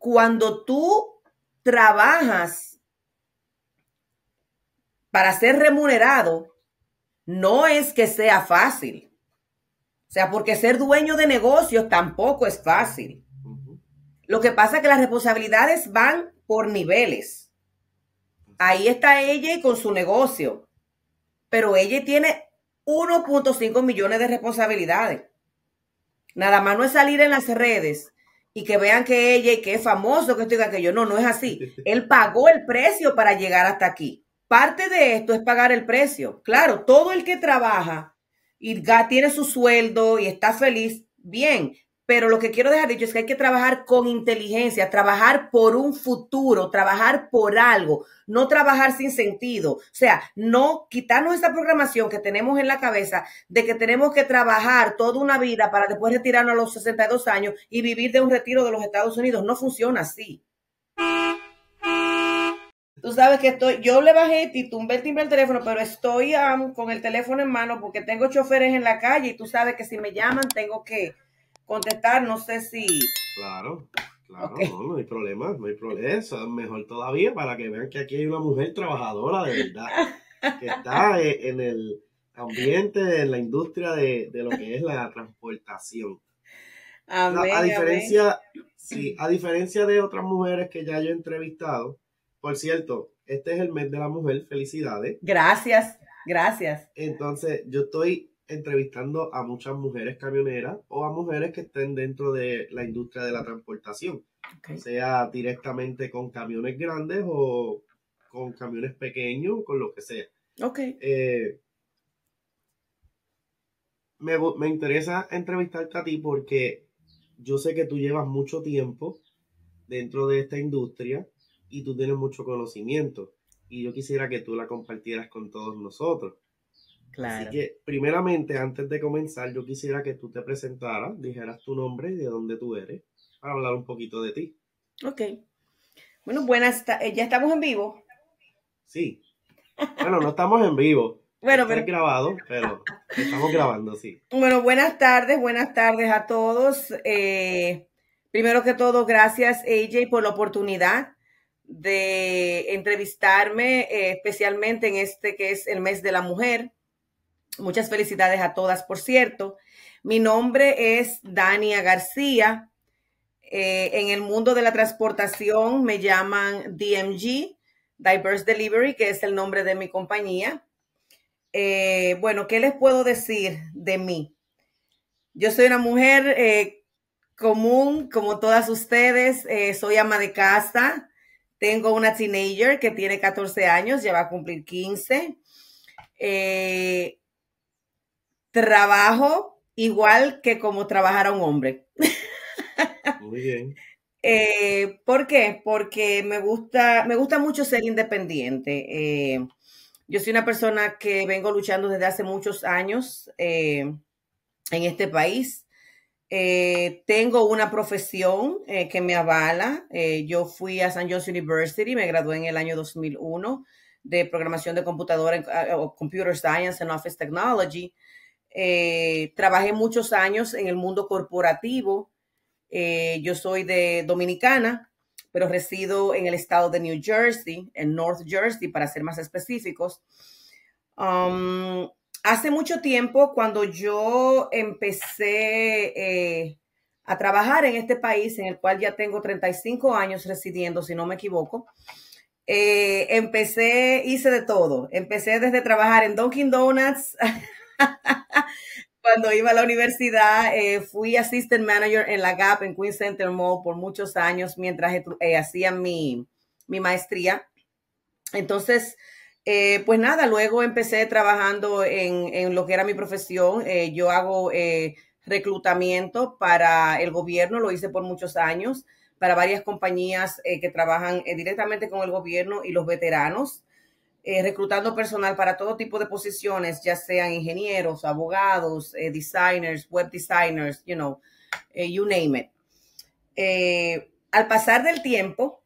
cuando tú trabajas para ser remunerado, no es que sea fácil. O sea, porque ser dueño de negocios tampoco es fácil. Lo que pasa es que las responsabilidades van por niveles. Ahí está ella y con su negocio. Pero ella tiene 1.5 millones de responsabilidades. Nada más no es salir en las redes y que vean que ella y que es famoso, que estoy que yo No, no es así. Él pagó el precio para llegar hasta aquí. Parte de esto es pagar el precio. Claro, todo el que trabaja y tiene su sueldo y está feliz, bien, pero lo que quiero dejar dicho es que hay que trabajar con inteligencia, trabajar por un futuro, trabajar por algo, no trabajar sin sentido. O sea, no quitarnos esa programación que tenemos en la cabeza de que tenemos que trabajar toda una vida para después retirarnos a los 62 años y vivir de un retiro de los Estados Unidos. No funciona así. Tú sabes que estoy, yo le bajé y tumbé el timbre al teléfono, pero estoy con el teléfono en mano porque tengo choferes en la calle y tú sabes que si me llaman tengo que contestar, no sé si. Claro, claro, no, hay problema, no hay problema. es mejor todavía para que vean que aquí hay una mujer trabajadora de verdad, que está e, en el ambiente, en la industria de, lo que es la transportación. diferencia, a diferencia de otras mujeres que ya yo he entrevistado, por cierto, este es el mes de la mujer, felicidades. Gracias, gracias. Entonces, yo estoy entrevistando a muchas mujeres camioneras o a mujeres que estén dentro de la industria de la transportación, sea directamente con camiones grandes o con camiones pequeños, con lo que sea. Ok. Eh, me, interesa entrevistarte a ti porque yo sé que tú llevas mucho tiempo dentro de esta industria y tú tienes mucho conocimiento y yo quisiera que tú la compartieras con todos nosotros. Así que, primeramente, antes de comenzar, yo quisiera que tú te presentaras, dijeras tu nombre y de dónde tú eres, para hablar un poquito de ti. Ok. Bueno, buenas, eh, ya estamos en vivo. Sí. Bueno, no estamos en vivo. Bueno, pero... grabado, pero estamos grabando, sí. Bueno, buenas tardes, buenas tardes a todos. Eh, primero que todo, gracias, AJ, por la oportunidad de entrevistarme, eh, especialmente en este que es el mes de la mujer. Muchas felicidades a todas, por cierto. Mi nombre es Dania García. Eh, en el mundo de la transportación me llaman DMG, Diverse Delivery, que es el nombre de mi compañía. Eh, bueno, ¿qué les puedo decir de mí? Yo soy una mujer eh, común, como todas ustedes. soy ama de casa. Tengo una teenager que tiene 14 años, ya va a cumplir 15 trabajo igual que como trabajara un hombre. Muy bien. Eh, ¿Por qué? Porque me gusta, me gusta mucho ser independiente. Eh, yo soy una persona que vengo luchando desde hace muchos años eh, en este país. tengo una profesión que me avala. yo fui a San Jose University, me gradué en el año 2001 de programación de computadora ah, o Computer Science and Office Technology. Eh, trabajé muchos años en el mundo corporativo. Eh, yo soy de Dominicana, pero resido en el estado de New Jersey, en North Jersey, para ser más específicos. Um, hace mucho tiempo, cuando yo empecé eh, a trabajar en este país, en el cual ya tengo 35 años residiendo, si no me equivoco, empecé, hice de todo. Empecé desde trabajar en Dunkin' Donuts Cuando iba a la universidad, eh, fui assistant manager en la GAP en Queen Center Mall por muchos años mientras eh, hacía mi, mi maestría. Entonces, eh, pues nada, luego empecé trabajando en, en lo que era mi profesión. yo hago reclutamiento para el gobierno, lo hice por muchos años, para varias compañías que trabajan directamente con el gobierno y los veteranos. Eh, reclutando personal para todo tipo de posiciones, ya sean ingenieros, abogados, eh, designers, web designers, you know, eh, you name it. al pasar del tiempo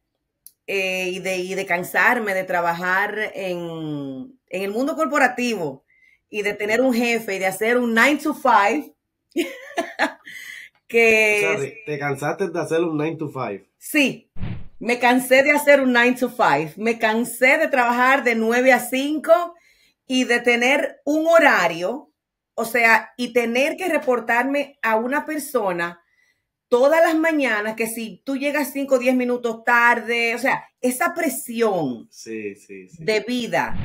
y de, de, cansarme de trabajar en, el mundo corporativo y de tener un jefe y de hacer un 9 to 5, que... te cansaste de hacer un 9 to 5. Sí. Me cansé de hacer un 9 to 5, me cansé de trabajar de 9 a 5 y de tener un horario, o sea, y tener que reportarme a una persona todas las mañanas que si tú llegas 5 o 10 minutos tarde, o sea, esa presión de vida.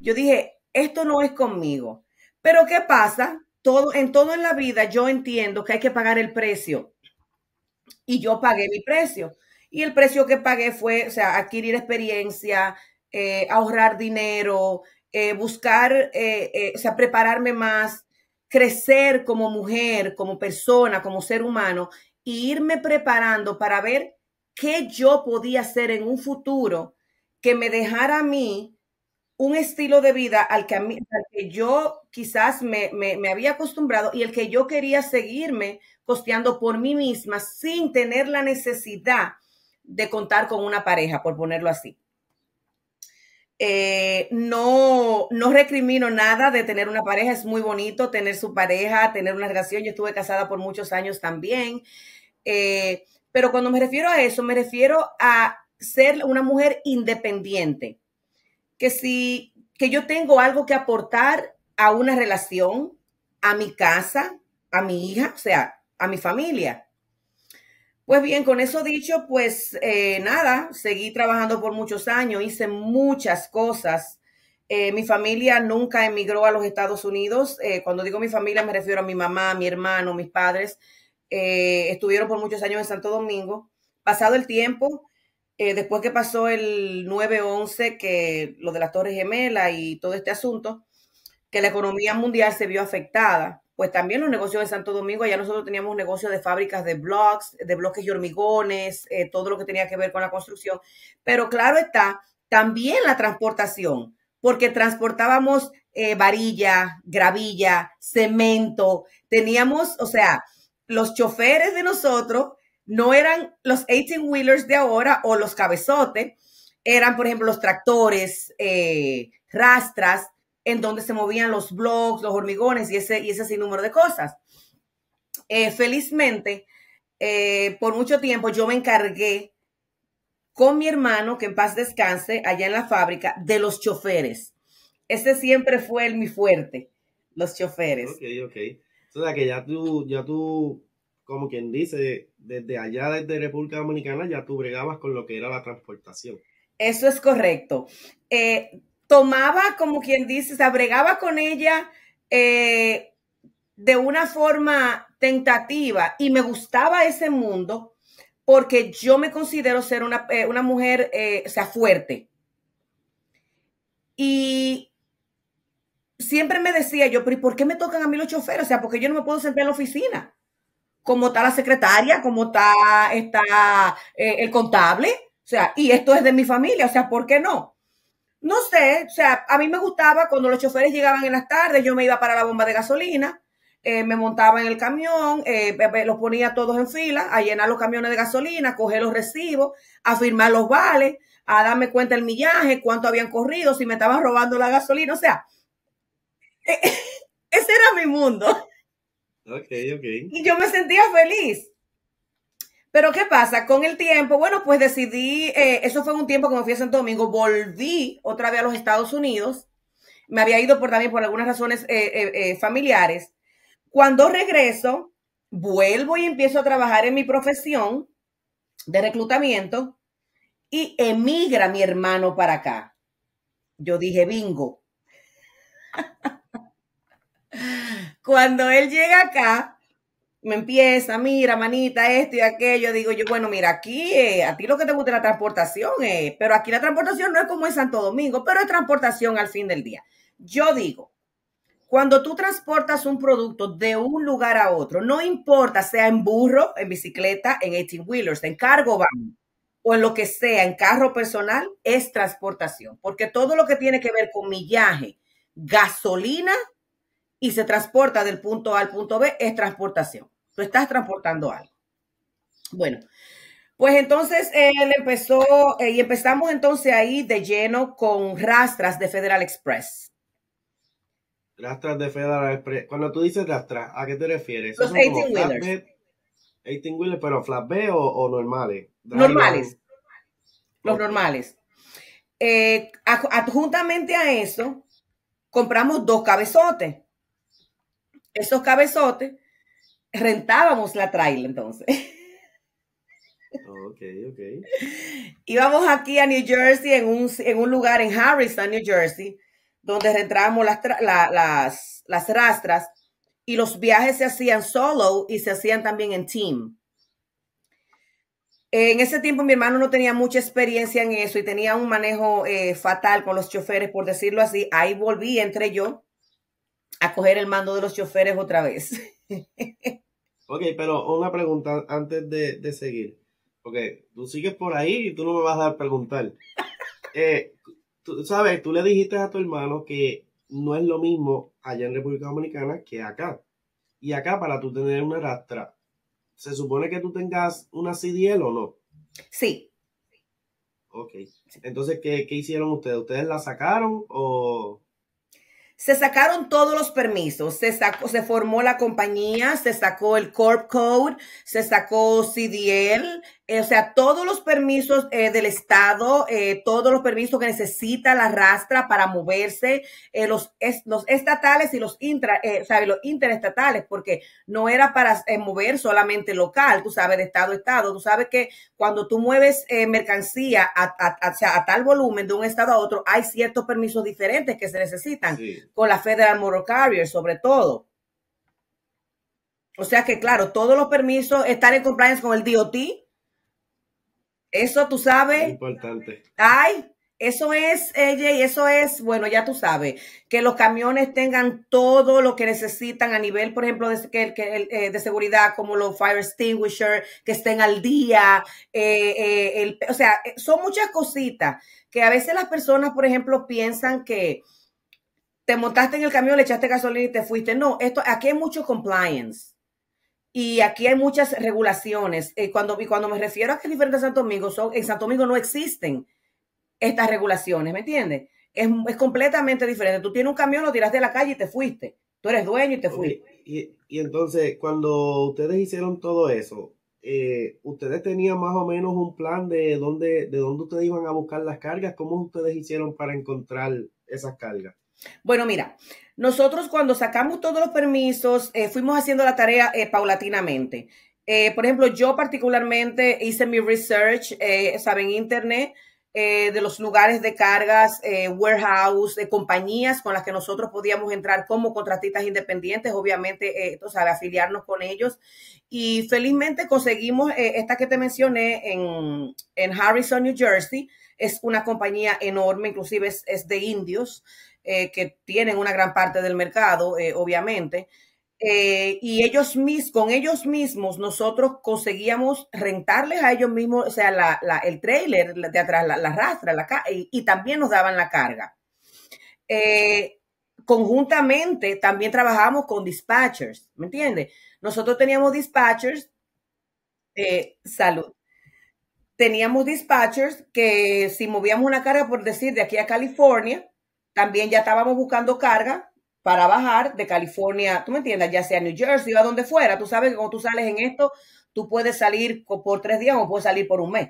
Yo dije, esto no es conmigo. Pero ¿qué pasa? Todo, en todo en la vida yo entiendo que hay que pagar el precio. Y yo pagué mi precio. Y el precio que pagué fue, o sea, adquirir experiencia, eh, ahorrar dinero, eh, buscar, eh, o sea, prepararme más, crecer como mujer, como persona, como ser humano, e irme preparando para ver qué yo podía hacer en un futuro que me dejara a mí un estilo de vida al que, a mí, al que yo quizás me, había acostumbrado y el que yo quería seguirme costeando por mí misma sin tener la necesidad de contar con una pareja, por ponerlo así. Eh, no, no recrimino nada de tener una pareja, es muy bonito tener su pareja, tener una relación. Yo estuve casada por muchos años también, eh, pero cuando me refiero a eso, me refiero a ser una mujer independiente, que si que yo tengo algo que aportar a una relación, a mi casa, a mi hija, o sea, a mi familia. Pues bien, con eso dicho, pues eh, nada, seguí trabajando por muchos años, hice muchas cosas. Eh, mi familia nunca emigró a los Estados Unidos. Eh, cuando digo mi familia me refiero a mi mamá, mi hermano, mis padres. estuvieron por muchos años en Santo Domingo. Pasado el tiempo, después que pasó el 9-11, que lo de las Torres Gemelas y todo este asunto, que la economía mundial se vio afectada pues también los negocios de Santo Domingo, Ya nosotros teníamos negocios de fábricas de bloques, de bloques y hormigones, eh, todo lo que tenía que ver con la construcción. Pero claro está, también la transportación, porque transportábamos eh, varilla, gravilla, cemento, teníamos, o sea, los choferes de nosotros no eran los 18-wheelers de ahora o los cabezotes, eran, por ejemplo, los tractores, eh, rastras, en donde se movían los blogs, los hormigones y ese, y ese sinnúmero de cosas. Eh, felizmente, eh, por mucho tiempo yo me encargué con mi hermano, que en paz descanse, allá en la fábrica, de los choferes. Ese siempre fue el, mi fuerte, los choferes. Ok, ok. O sea, que ya tú, ya tú, como quien dice, desde allá, desde República Dominicana, ya tú bregabas con lo que era la transportación. Eso es correcto. Eh, tomaba, como quien dice, se abregaba con ella eh, de una forma tentativa y me gustaba ese mundo porque yo me considero ser una, eh, mujer, eh, sea, fuerte. Y siempre me decía yo, pero ¿y por qué me tocan a mí los choferes? O sea, porque yo no me puedo sentar en la oficina. Como está la secretaria, como está, está el contable. O sea, y esto es de mi familia, o sea, ¿por qué no? No sé, o sea, a mí me gustaba cuando los choferes llegaban en las tardes, yo me iba para la bomba de gasolina, eh, me montaba en el camión, eh, los ponía todos en fila, a llenar los camiones de gasolina, a coger los recibos, a firmar los vales, a darme cuenta el millaje, cuánto habían corrido, si me estaban robando la gasolina, o sea, e, e, ese era mi mundo. Ok, ok. Y yo me sentía feliz. Pero ¿qué pasa? Con el tiempo, bueno, pues decidí, eh, eso fue un tiempo que me fui a Santo Domingo, volví otra vez a los Estados Unidos, me había ido por, también por algunas razones eh, eh, familiares. Cuando regreso, vuelvo y empiezo a trabajar en mi profesión de reclutamiento y emigra mi hermano para acá. Yo dije, bingo. Cuando él llega acá, me empieza, mira, manita, esto y aquello. Digo yo, bueno, mira, aquí eh, a ti lo que te gusta es la transportación, eh, pero aquí la transportación no es como en Santo Domingo, pero es transportación al fin del día. Yo digo, cuando tú transportas un producto de un lugar a otro, no importa, sea en burro, en bicicleta, en 18-wheelers, en cargo van o en lo que sea, en carro personal, es transportación, porque todo lo que tiene que ver con millaje, gasolina, y se transporta del punto A al punto B, es transportación. Tú estás transportando algo. Bueno, pues entonces eh, él empezó eh, y empezamos entonces ahí de lleno con rastras de Federal Express. Rastras de Federal Express. Cuando tú dices rastras, ¿a qué te refieres? Los 18-wheelers. 18-wheelers, pero Flat o, o normales. Normales. Los normales. Eh, adjuntamente a eso, compramos dos cabezotes esos cabezotes, rentábamos la trail entonces. Ok, ok. Íbamos aquí a New Jersey, en un, en un lugar en Harrison, New Jersey, donde rentábamos las, rastras y los viajes se hacían solo y se hacían también en team. En ese tiempo mi hermano no tenía mucha experiencia en eso y tenía un manejo eh, fatal con los choferes, por decirlo así. Ahí volví, entré yo a coger el mando de los choferes otra vez. ok, pero una pregunta antes de, seguir. Porque okay, tú sigues por ahí y tú no me vas a dar preguntar. Eh, tú sabes, tú le dijiste a tu hermano que no es lo mismo allá en República Dominicana que acá. Y acá, para tú tener una rastra, ¿se supone que tú tengas una CDL o no? Sí. Ok. Entonces, qué hicieron ustedes? ¿Ustedes la sacaron o...? Se sacaron todos los permisos, se, sacó, se formó la compañía, se sacó el Corp Code, se sacó CDL, eh, o sea, todos los permisos eh, del Estado, eh, todos los permisos que necesita la rastra para moverse, los, estatales y los, intra, los interestatales, porque no era para mover solamente local, tú sabes, de Estado a Estado. Tú sabes que cuando tú mueves mercancía a, tal volumen de un Estado a otro, hay ciertos permisos diferentes que se necesitan, con la Federal Motor Carrier sobre todo. O sea que, claro, todos los permisos están en compliance con el DOT, eso tú sabes. importante. Ay, eso es, ella, eso es, bueno, ya tú sabes, que los camiones tengan todo lo que necesitan a nivel, por ejemplo, de, eh, de seguridad, como los fire extinguisher, que estén al día, eh, eh, el, o sea, son muchas cositas que a veces las personas, por ejemplo, piensan que te montaste en el camión, le echaste gasolina y te fuiste. No, esto, aquí hay mucho compliance. Y aquí hay muchas regulaciones. Eh, cuando, y cuando me refiero a que es diferente a Santo Domingo, son, en Santo Domingo no existen estas regulaciones, ¿me entiendes? Es, completamente diferente. Tú tienes un camión, lo tiraste de la calle y te fuiste. Tú eres dueño y te fuiste. Y, entonces, cuando ustedes hicieron todo eso, eh, ¿ustedes tenían más o menos un plan de dónde, de dónde ustedes iban a buscar las cargas? ¿Cómo ustedes hicieron para encontrar esas cargas? Bueno, mira, nosotros cuando sacamos todos los permisos, eh, fuimos haciendo la tarea eh, paulatinamente. Eh, por ejemplo, yo particularmente hice mi research, saben, internet, de los lugares de cargas, warehouse, de compañías con las que nosotros podíamos entrar como contratistas independientes, obviamente, o sea, afiliarnos con ellos. Y felizmente conseguimos esta que te mencioné en, Harrison, New Jersey. Es una compañía enorme, inclusive es de indios. Eh, que tienen una gran parte del mercado, eh, obviamente. Eh, y ellos mismos, con ellos mismos, nosotros conseguíamos rentarles a ellos mismos, o sea, la, el trailer de atrás, la, rastra, la y, y, también nos daban la carga. conjuntamente también trabajamos con dispatchers, ¿me entiendes? Nosotros teníamos dispatchers, salud, teníamos dispatchers que si movíamos una carga, por decir, de aquí a California, también ya estábamos buscando carga para bajar de California, tú me entiendes, ya sea New Jersey o a donde fuera. Tú sabes que cuando tú sales en esto, tú puedes salir por tres días o puedes salir por un mes.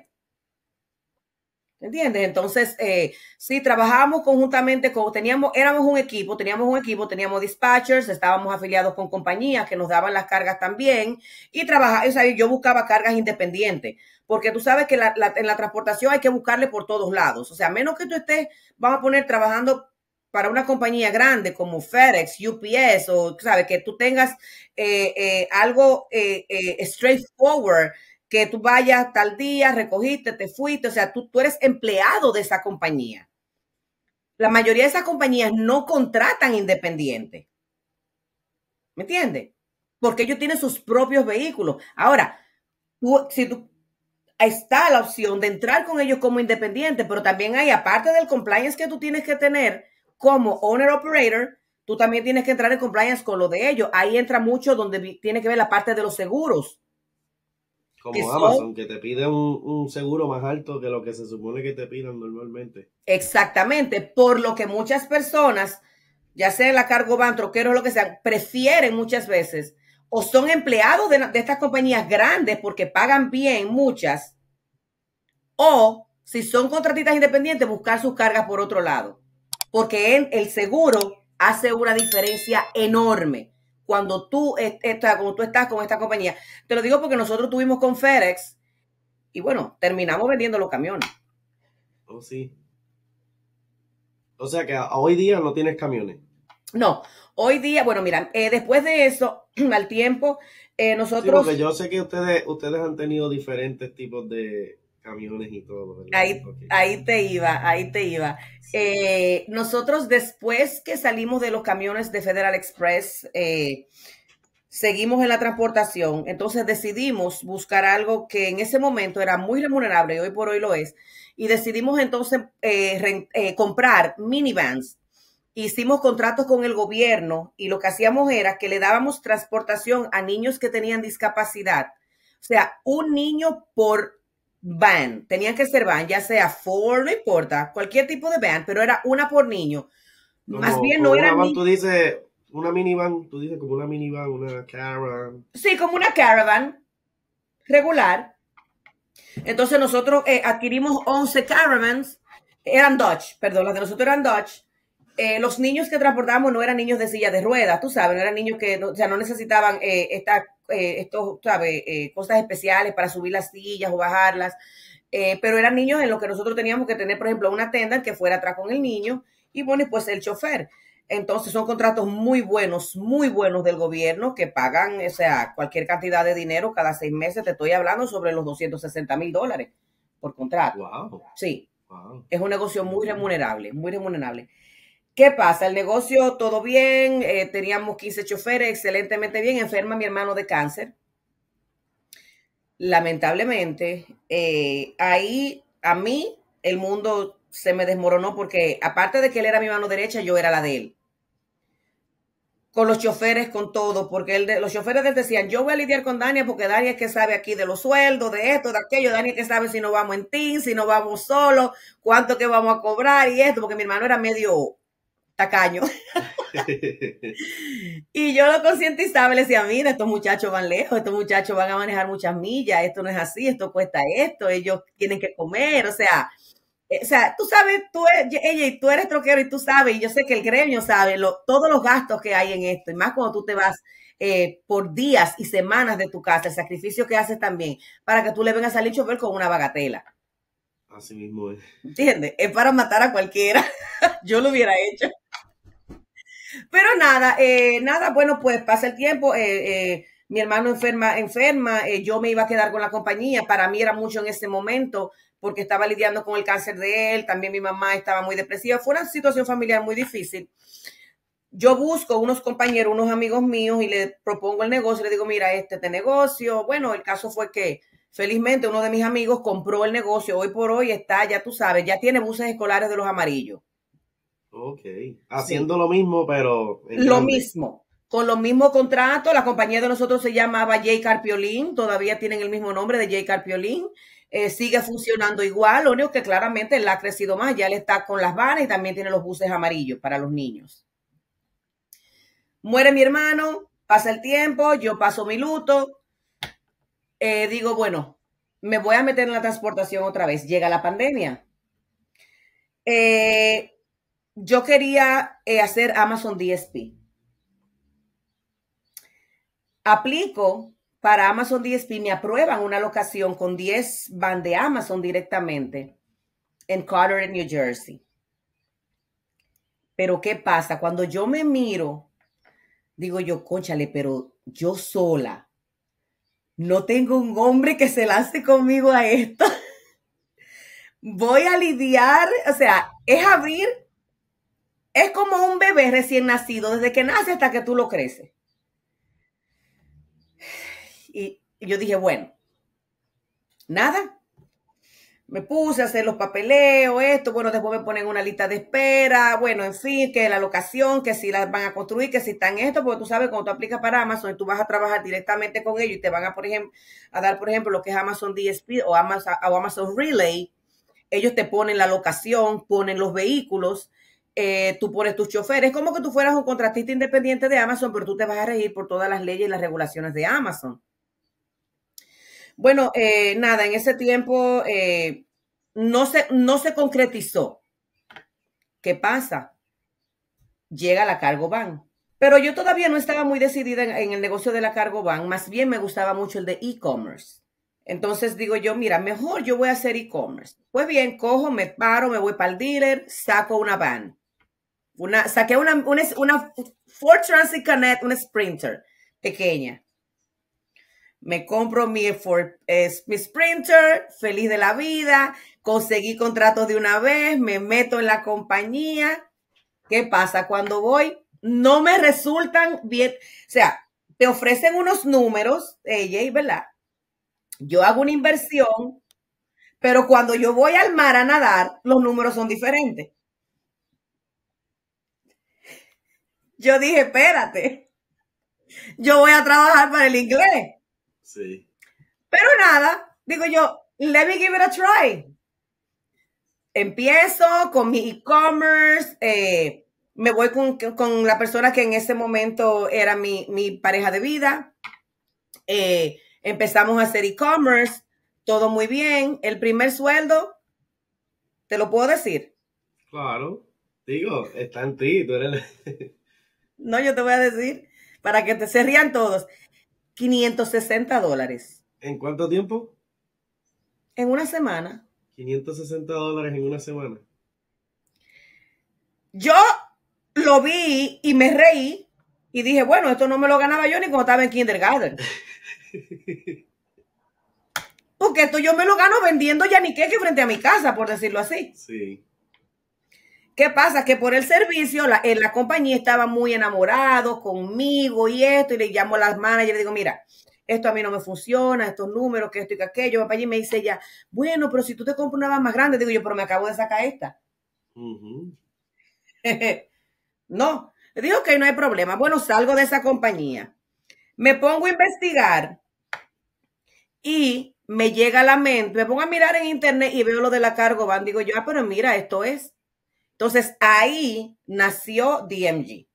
¿Entiendes? Entonces, eh, sí, trabajamos conjuntamente, con, teníamos, éramos un equipo, teníamos un equipo, teníamos dispatchers, estábamos afiliados con compañías que nos daban las cargas también, y trabajaba, yo buscaba cargas independientes, porque tú sabes que en la transportación hay que buscarle por todos lados, o sea, menos que tú estés, vamos a poner, trabajando para una compañía grande como FedEx, UPS, o sabes, que tú tengas eh, eh, algo eh, straightforward, que tú vayas tal día, recogiste, te fuiste, o sea, tú, tú eres empleado de esa compañía. La mayoría de esas compañías no contratan independientes. ¿Me entiendes? Porque ellos tienen sus propios vehículos. Ahora, si tú, está la opción de entrar con ellos como independiente, pero también hay, aparte del compliance que tú tienes que tener, como owner operator, tú también tienes que entrar en compliance con lo de ellos. Ahí entra mucho donde tiene que ver la parte de los seguros. Como Amazon, que te pide un, seguro más alto de lo que se supone que te pidan normalmente. Exactamente, por lo que muchas personas, ya sea la cargo van, troqueros, lo que sea, prefieren muchas veces o son empleados de, estas compañías grandes porque pagan bien muchas, o si son contratistas independientes, buscar sus cargas por otro lado porque en el seguro hace una diferencia enorme cuando tú, tú estás con esta compañía. Te lo digo porque nosotros tuvimos con FedEx y bueno, terminamos vendiendo los camiones. Oh, sí. O sea que hoy día no tienes camiones. No, hoy día, bueno, mira, eh, después de eso, al tiempo, eh, nosotros... yo sé que ustedes, ustedes han tenido diferentes tipos de, camiones y todo. Ahí, te iba, ahí te iba. Eh, nosotros después que salimos de los camiones de Federal Express, eh, seguimos en la transportación, entonces decidimos buscar algo que en ese momento era muy remunerable y hoy por hoy lo es, y decidimos entonces eh, comprar minivans. Hicimos contratos con el gobierno y lo que hacíamos era que le dábamos transportación a niños que tenían discapacidad. O sea, un niño por van, tenían que ser van, ya sea Ford, no importa, cualquier tipo de van pero era una por niño. Más bien no era. tú dices, una minivan, tú dices como una minivan, una caravan. Sí, como una caravan regular. Entonces nosotros eh, adquirimos 11 caravans, eran Dodge, perdón, las de nosotros eran Dodge. Eh, los niños que transportábamos no eran niños de silla de ruedas, tú sabes, no eran niños que, o sea, no necesitaban eh, esta, eh, estos, sabes, eh, cosas especiales para subir las sillas o bajarlas, pero eran niños en los que nosotros teníamos que tener, por ejemplo, una tenda que fuera atrás con el niño y, bueno, y pues el chofer. Entonces son contratos muy buenos, muy buenos del gobierno que pagan, o sea, cualquier cantidad de dinero cada seis meses. Te estoy hablando sobre los 260 mil dólares por contrato. Sí. Es un negocio muy remunerable, muy remunerable. ¿Qué pasa? El negocio, todo bien, eh, teníamos 15 choferes, excelentemente bien, enferma mi hermano de cáncer. Lamentablemente, eh, ahí a mí el mundo se me desmoronó porque aparte de que él era mi mano derecha, yo era la de él. Con los choferes, con todo, porque él los choferes decían, yo voy a lidiar con Dania porque Dania es que sabe aquí de los sueldos, de esto, de aquello, Dania es que sabe si no vamos en team, si no vamos solo, cuánto que vamos a cobrar y esto, porque mi hermano era medio tacaño. y yo lo concientizaba, le decía, mira, estos muchachos van lejos, estos muchachos van a manejar muchas millas, esto no es así, esto cuesta esto, ellos tienen que comer, o sea, eh, o sea, tú sabes, tú, ella, y tú eres troquero y tú sabes, y yo sé que el gremio sabe todos los gastos que hay en esto, y más cuando tú te vas eh, por días y semanas de tu casa, el sacrificio que haces también, para que tú le vengas a salir ver con una bagatela. Así mismo es. ¿Entiendes? Es para matar a cualquiera. yo lo hubiera hecho. Pero nada, eh, nada, bueno, pues pasa el tiempo. Eh, eh, mi hermano enferma, enferma, yo me iba a quedar con la compañía. Para mí era mucho en ese momento porque estaba lidiando con el cáncer de él, también mi mamá estaba muy depresiva. Fue una situación familiar muy difícil. Yo busco unos compañeros, unos amigos míos y le propongo el negocio. Le digo, mira, este, este negocio. Bueno, el caso fue que felizmente uno de mis amigos compró el negocio. Hoy por hoy está, ya tú sabes, ya tiene buses escolares de los amarillos Ok. Haciendo lo mismo, pero. lo mismo. Con los mismos contrato. La compañía de nosotros se llamaba J. Carpiolín. Todavía tienen el mismo nombre de J. Carpiolín. Eh, sigue funcionando igual. Lo único que claramente él ha crecido más. Ya él está con las vanas y también tiene los buses amarillos para los niños. Muere mi hermano. Pasa el tiempo. Yo paso mi luto. Eh, digo, bueno, me voy a meter en la transportación otra vez. Llega la pandemia. Eh, yo quería eh, hacer Amazon DSP. Aplico para Amazon DSP, me aprueban una locación con 10 van de Amazon directamente en Carter, New Jersey. Pero ¿qué pasa? Cuando yo me miro, digo yo, cóchale, pero yo sola, no tengo un hombre que se lance conmigo a esto. Voy a lidiar, o sea, es abrir es como un bebé recién nacido, desde que nace hasta que tú lo creces. Y yo dije, bueno, nada. Me puse a hacer los papeleos, esto, bueno, después me ponen una lista de espera, bueno, en fin, que la locación, que si la van a construir, que si están esto, porque tú sabes, cuando tú aplicas para Amazon, tú vas a trabajar directamente con ellos y te van a, por ejemplo, a dar, por ejemplo, lo que es Amazon DSP o Amazon, o Amazon Relay, ellos te ponen la locación, ponen los vehículos, eh, tú pones tus choferes, como que tú fueras un contratista independiente de Amazon, pero tú te vas a regir por todas las leyes y las regulaciones de Amazon. Bueno, eh, nada, en ese tiempo eh, no, se, no se concretizó. ¿Qué pasa? Llega la cargo van. Pero yo todavía no estaba muy decidida en, el negocio de la cargo van, más bien me gustaba mucho el de e-commerce. Entonces digo yo, mira, mejor yo voy a hacer e-commerce. Pues bien, cojo, me paro, me voy para el dealer, saco una van saqué una, una, una Transit Connect, una Sprinter pequeña. Me compro mi, Sprinter, feliz de la vida, conseguí contratos de una vez, me meto en la compañía. ¿Qué pasa cuando voy? No me resultan bien, o sea, te ofrecen unos números, ella, ¿verdad? Yo hago una inversión, pero cuando yo voy al mar a nadar, los números son diferentes. Yo dije, espérate, yo voy a trabajar para el inglés. Sí. Pero nada, digo yo, let me give it a try. Empiezo con mi e-commerce, eh, me voy con, la persona que en ese momento era mi, pareja de vida. Eh, empezamos a hacer e-commerce, todo muy bien. El primer sueldo, te lo puedo decir. Claro, digo, está en ti, tú eres... No, yo te voy a decir, para que te se rían todos. 560 dólares. ¿En cuánto tiempo? En una semana. 560 dólares en una semana. Yo lo vi y me reí y dije, bueno, esto no me lo ganaba yo ni cuando estaba en kindergarten. Porque esto yo me lo gano vendiendo yaniqueque frente a mi casa, por decirlo así. Sí. ¿Qué pasa? Que por el servicio, la, en la compañía estaba muy enamorado conmigo y esto, y le llamo a las manos y le digo, mira, esto a mí no me funciona, estos números, que esto y que aquello. Papá, y me dice ya bueno, pero si tú te compras una más grande, digo yo, pero me acabo de sacar esta. no, le digo que no hay problema. Bueno, salgo de esa compañía. Me pongo a investigar y me llega a la mente, me pongo a mirar en internet y veo lo de la cargo van. Digo yo, ah, pero mira, esto es. Entonces ahí nació DMG.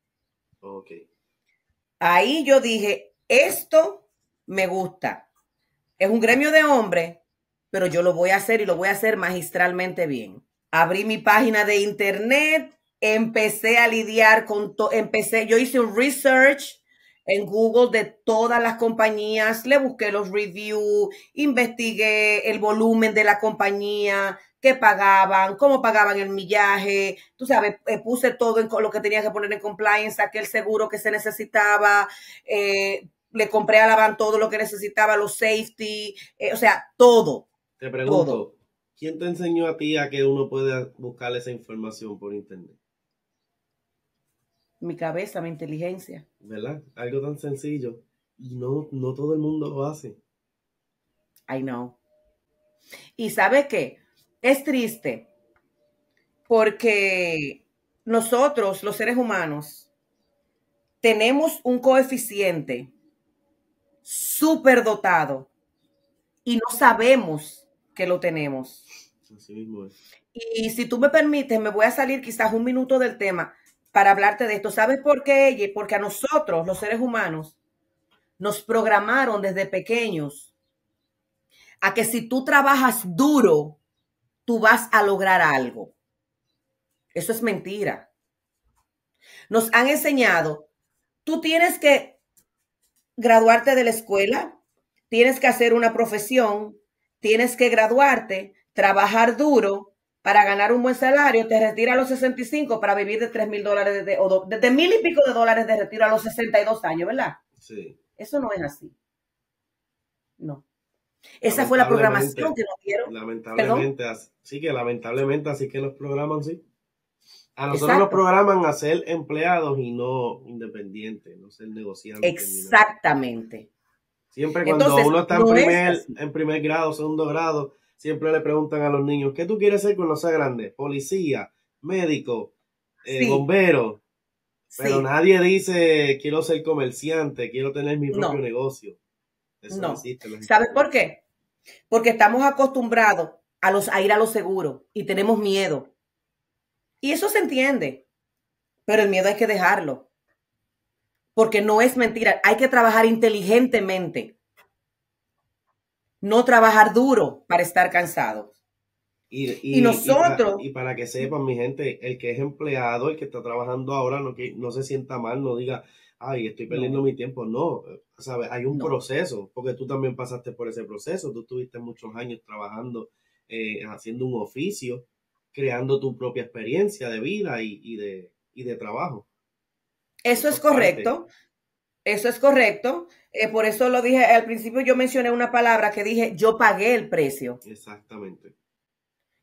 Ahí yo dije, esto me gusta. Es un gremio de hombres, pero yo lo voy a hacer y lo voy a hacer magistralmente bien. Abrí mi página de internet, empecé a lidiar con todo, empecé, yo hice un research en Google de todas las compañías, le busqué los reviews, investigué el volumen de la compañía, qué pagaban, cómo pagaban el millaje, tú sabes, eh, puse todo en lo que tenía que poner en compliance, aquel seguro que se necesitaba, eh, le compré a Lavan todo lo que necesitaba, los safety, eh, o sea, todo. Te pregunto, ¿quién te enseñó a ti a que uno pueda buscar esa información por internet? mi cabeza, mi inteligencia. ¿Verdad? Algo tan sencillo. Y no, no todo el mundo lo hace. I know. Y sabe qué? Es triste porque nosotros, los seres humanos, tenemos un coeficiente dotado y no sabemos que lo tenemos. Así mismo Y si tú me permites, me voy a salir quizás un minuto del tema para hablarte de esto. ¿Sabes por qué, ella? Porque a nosotros, los seres humanos, nos programaron desde pequeños a que si tú trabajas duro, tú vas a lograr algo. Eso es mentira. Nos han enseñado, tú tienes que graduarte de la escuela, tienes que hacer una profesión, tienes que graduarte, trabajar duro para ganar un buen salario, te retira a los 65 para vivir de 3 mil dólares de, o de, mil y pico de dólares de retiro a los 62 años, ¿verdad? Sí. Eso no es así. No. Esa fue la programación que nos dieron. Lamentablemente, sí que lamentablemente así que los programan, sí. A nosotros nos programan a ser empleados y no independientes, no ser negociantes. Exactamente. Siempre cuando uno está en primer grado, segundo grado, siempre le preguntan a los niños, ¿qué tú quieres ser cuando seas grande? Policía, médico, eh, bombero. Pero nadie dice, quiero ser comerciante, quiero tener mi propio negocio. no. ¿Sabes por qué? Porque estamos acostumbrados a, los, a ir a lo seguro y tenemos miedo. Y eso se entiende, pero el miedo hay que dejarlo. Porque no es mentira, hay que trabajar inteligentemente no trabajar duro para estar cansado. Y, nosotros. Y para, que sepan, mi gente, el que es empleado, el que está trabajando ahora, no, que, no se sienta mal, no diga, ay, estoy perdiendo mi tiempo. No, ¿sabes? Hay un proceso, porque tú también pasaste por ese proceso. Tú estuviste muchos años trabajando, eh, haciendo un oficio, creando tu propia experiencia de vida y, de, de trabajo. Eso es correcto. Eso es correcto. Eh, por eso lo dije, al principio yo mencioné una palabra que dije, yo pagué el precio. Exactamente.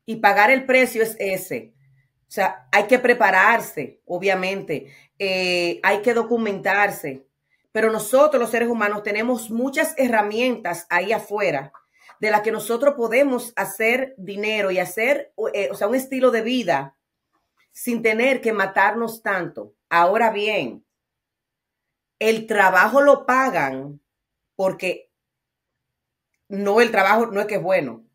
Y pagar el precio es ese. O sea, hay que prepararse, obviamente, eh, hay que documentarse, pero nosotros los seres humanos tenemos muchas herramientas ahí afuera de las que nosotros podemos hacer dinero y hacer, eh, o sea, un estilo de vida sin tener que matarnos tanto. Ahora bien, el trabajo lo pagan porque no el trabajo no es que es bueno,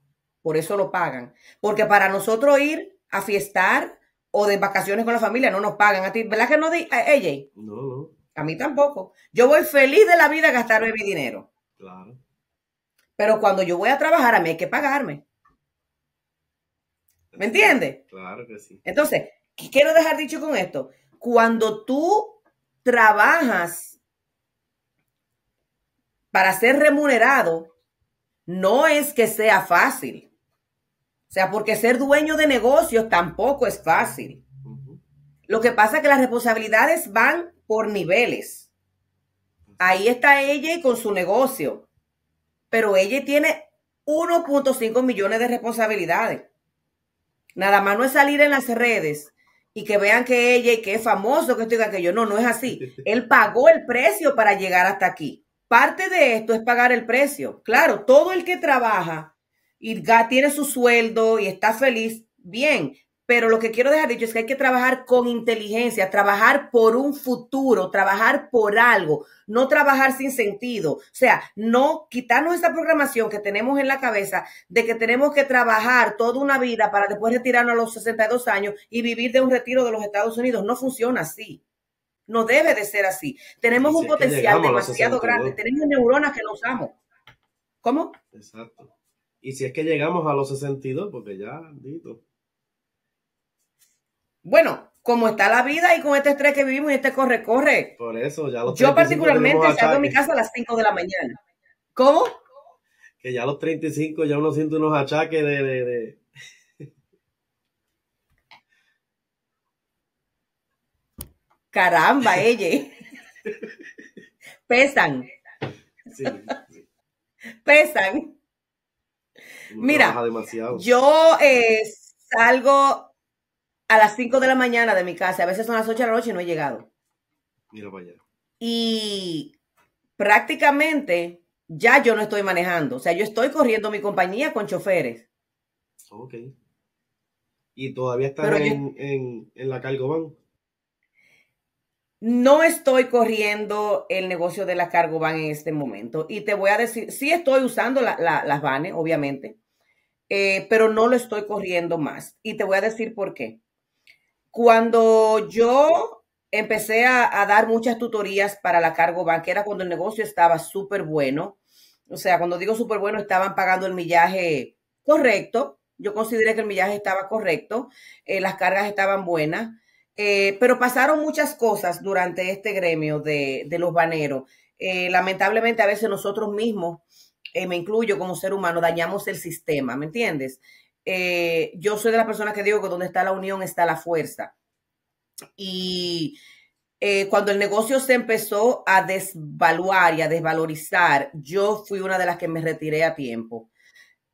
por eso lo pagan. Porque para nosotros ir a fiestar o de vacaciones con la familia no nos pagan. A ti, ¿verdad que no, di ella? No, no. A mí tampoco. Yo voy feliz de la vida a gastarme mi dinero. Claro. Pero cuando yo voy a trabajar, a mí hay que pagarme. ¿Me entiendes? Claro que sí. Entonces, quiero dejar dicho con esto? Cuando tú trabajas para ser remunerado no es que sea fácil. O sea, porque ser dueño de negocios tampoco es fácil. Lo que pasa es que las responsabilidades van por niveles. Ahí está ella y con su negocio, pero ella tiene 1.5 millones de responsabilidades. Nada más no es salir en las redes y que vean que ella y que es famoso, que estoy, y aquello. No, no es así. Él pagó el precio para llegar hasta aquí. Parte de esto es pagar el precio. Claro, todo el que trabaja y tiene su sueldo y está feliz, bien, pero lo que quiero dejar dicho es que hay que trabajar con inteligencia, trabajar por un futuro, trabajar por algo, no trabajar sin sentido. O sea, no quitarnos esa programación que tenemos en la cabeza de que tenemos que trabajar toda una vida para después retirarnos a los 62 años y vivir de un retiro de los Estados Unidos. No funciona así. No debe de ser así. Tenemos un potencial demasiado grande. Tenemos neuronas que no usamos. ¿Cómo? Exacto. Y si es que llegamos a los 62, porque ya, dito. Bueno, como está la vida y con este estrés que vivimos y este corre, corre. Por eso, ya los Yo particularmente salgo de mi casa a las 5 de la mañana. ¿Cómo? Que ya a los 35 ya uno siente unos achaques de Caramba, ella. Pesan. Pesan. Mira, yo eh, salgo a las 5 de la mañana de mi casa. A veces son las 8 de la noche y no he llegado. Mira para Y prácticamente ya yo no estoy manejando. O sea, yo estoy corriendo mi compañía con choferes. Ok. ¿Y todavía están en, en, la cargo van? No estoy corriendo el negocio de la cargo van en este momento. Y te voy a decir, sí estoy usando las vanes, obviamente, eh, pero no lo estoy corriendo más. Y te voy a decir por qué. Cuando yo empecé a, dar muchas tutorías para la cargo van, que era cuando el negocio estaba súper bueno, o sea, cuando digo súper bueno, estaban pagando el millaje correcto. Yo consideré que el millaje estaba correcto, eh, las cargas estaban buenas. Eh, pero pasaron muchas cosas durante este gremio de, de los baneros. Eh, lamentablemente a veces nosotros mismos, eh, me incluyo como ser humano, dañamos el sistema, ¿me entiendes? yo soy de las personas que digo que donde está la unión está la fuerza. Y cuando el negocio se empezó a desvaluar y a desvalorizar, yo fui una de las que me retiré a tiempo.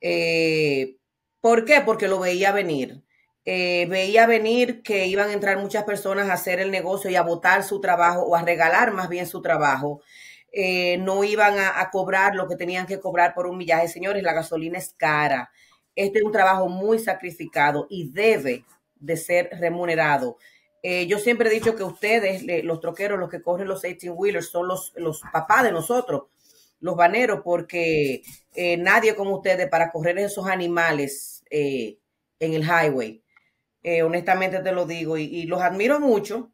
¿Por qué? Porque lo veía venir. Eh, veía venir que iban a entrar muchas personas a hacer el negocio y a votar su trabajo o a regalar más bien su trabajo. Eh, no iban a, cobrar lo que tenían que cobrar por un millaje. Señores, la gasolina es cara. Este es un trabajo muy sacrificado y debe de ser remunerado. Eh, yo siempre he dicho que ustedes, los troqueros, los que corren los 18-wheelers, son los, papás de nosotros, los baneros porque nadie como ustedes para correr esos animales en el highway. Eh, honestamente te lo digo, y, los admiro mucho,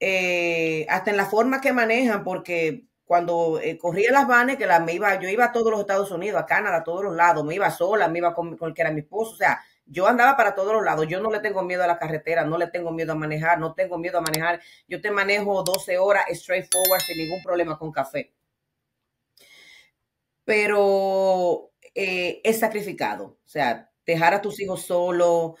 eh, hasta en la forma que manejan, porque cuando eh, corría las vanes, que me iba, yo iba a todos los Estados Unidos, a Canadá, a todos los lados, me iba sola, me iba con, el que era mi esposo, o sea, yo andaba para todos los lados, yo no le tengo miedo a la carretera, no le tengo miedo a manejar, no tengo miedo a manejar, yo te manejo 12 horas straight forward sin ningún problema con café. Pero es sacrificado, o sea, dejar a tus hijos solos,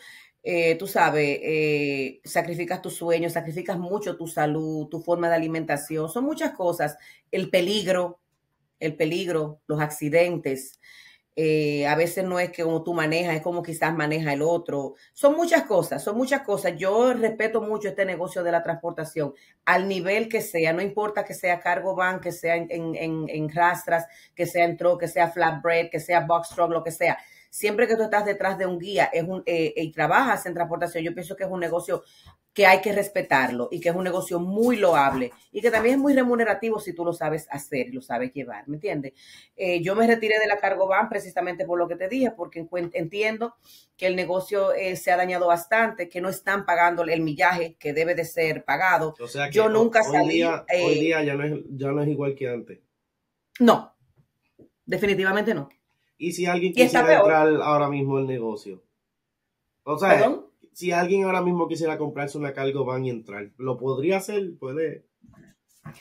eh, tú sabes, eh, sacrificas tus sueños, sacrificas mucho tu salud, tu forma de alimentación, son muchas cosas. El peligro, el peligro, los accidentes. Eh, a veces no es que como tú manejas, es como quizás maneja el otro. Son muchas cosas, son muchas cosas. Yo respeto mucho este negocio de la transportación, al nivel que sea, no importa que sea cargo van, que sea en, en, en rastras, que sea en tro, que sea flatbread, que sea box truck, lo que sea siempre que tú estás detrás de un guía eh, eh, y trabajas en transportación, yo pienso que es un negocio que hay que respetarlo y que es un negocio muy loable y que también es muy remunerativo si tú lo sabes hacer y lo sabes llevar, ¿me entiendes? Eh, yo me retiré de la Cargo Van precisamente por lo que te dije, porque entiendo que el negocio se ha dañado bastante, que no están pagando el millaje que debe de ser pagado. O sea yo nunca salí... hoy día ya no, es, ya no es igual que antes. No, definitivamente no y si alguien quisiera entrar ahora mismo el negocio. O sea, si alguien ahora mismo quisiera comprarse una cargo van y entrar, ¿lo podría hacer? Puede.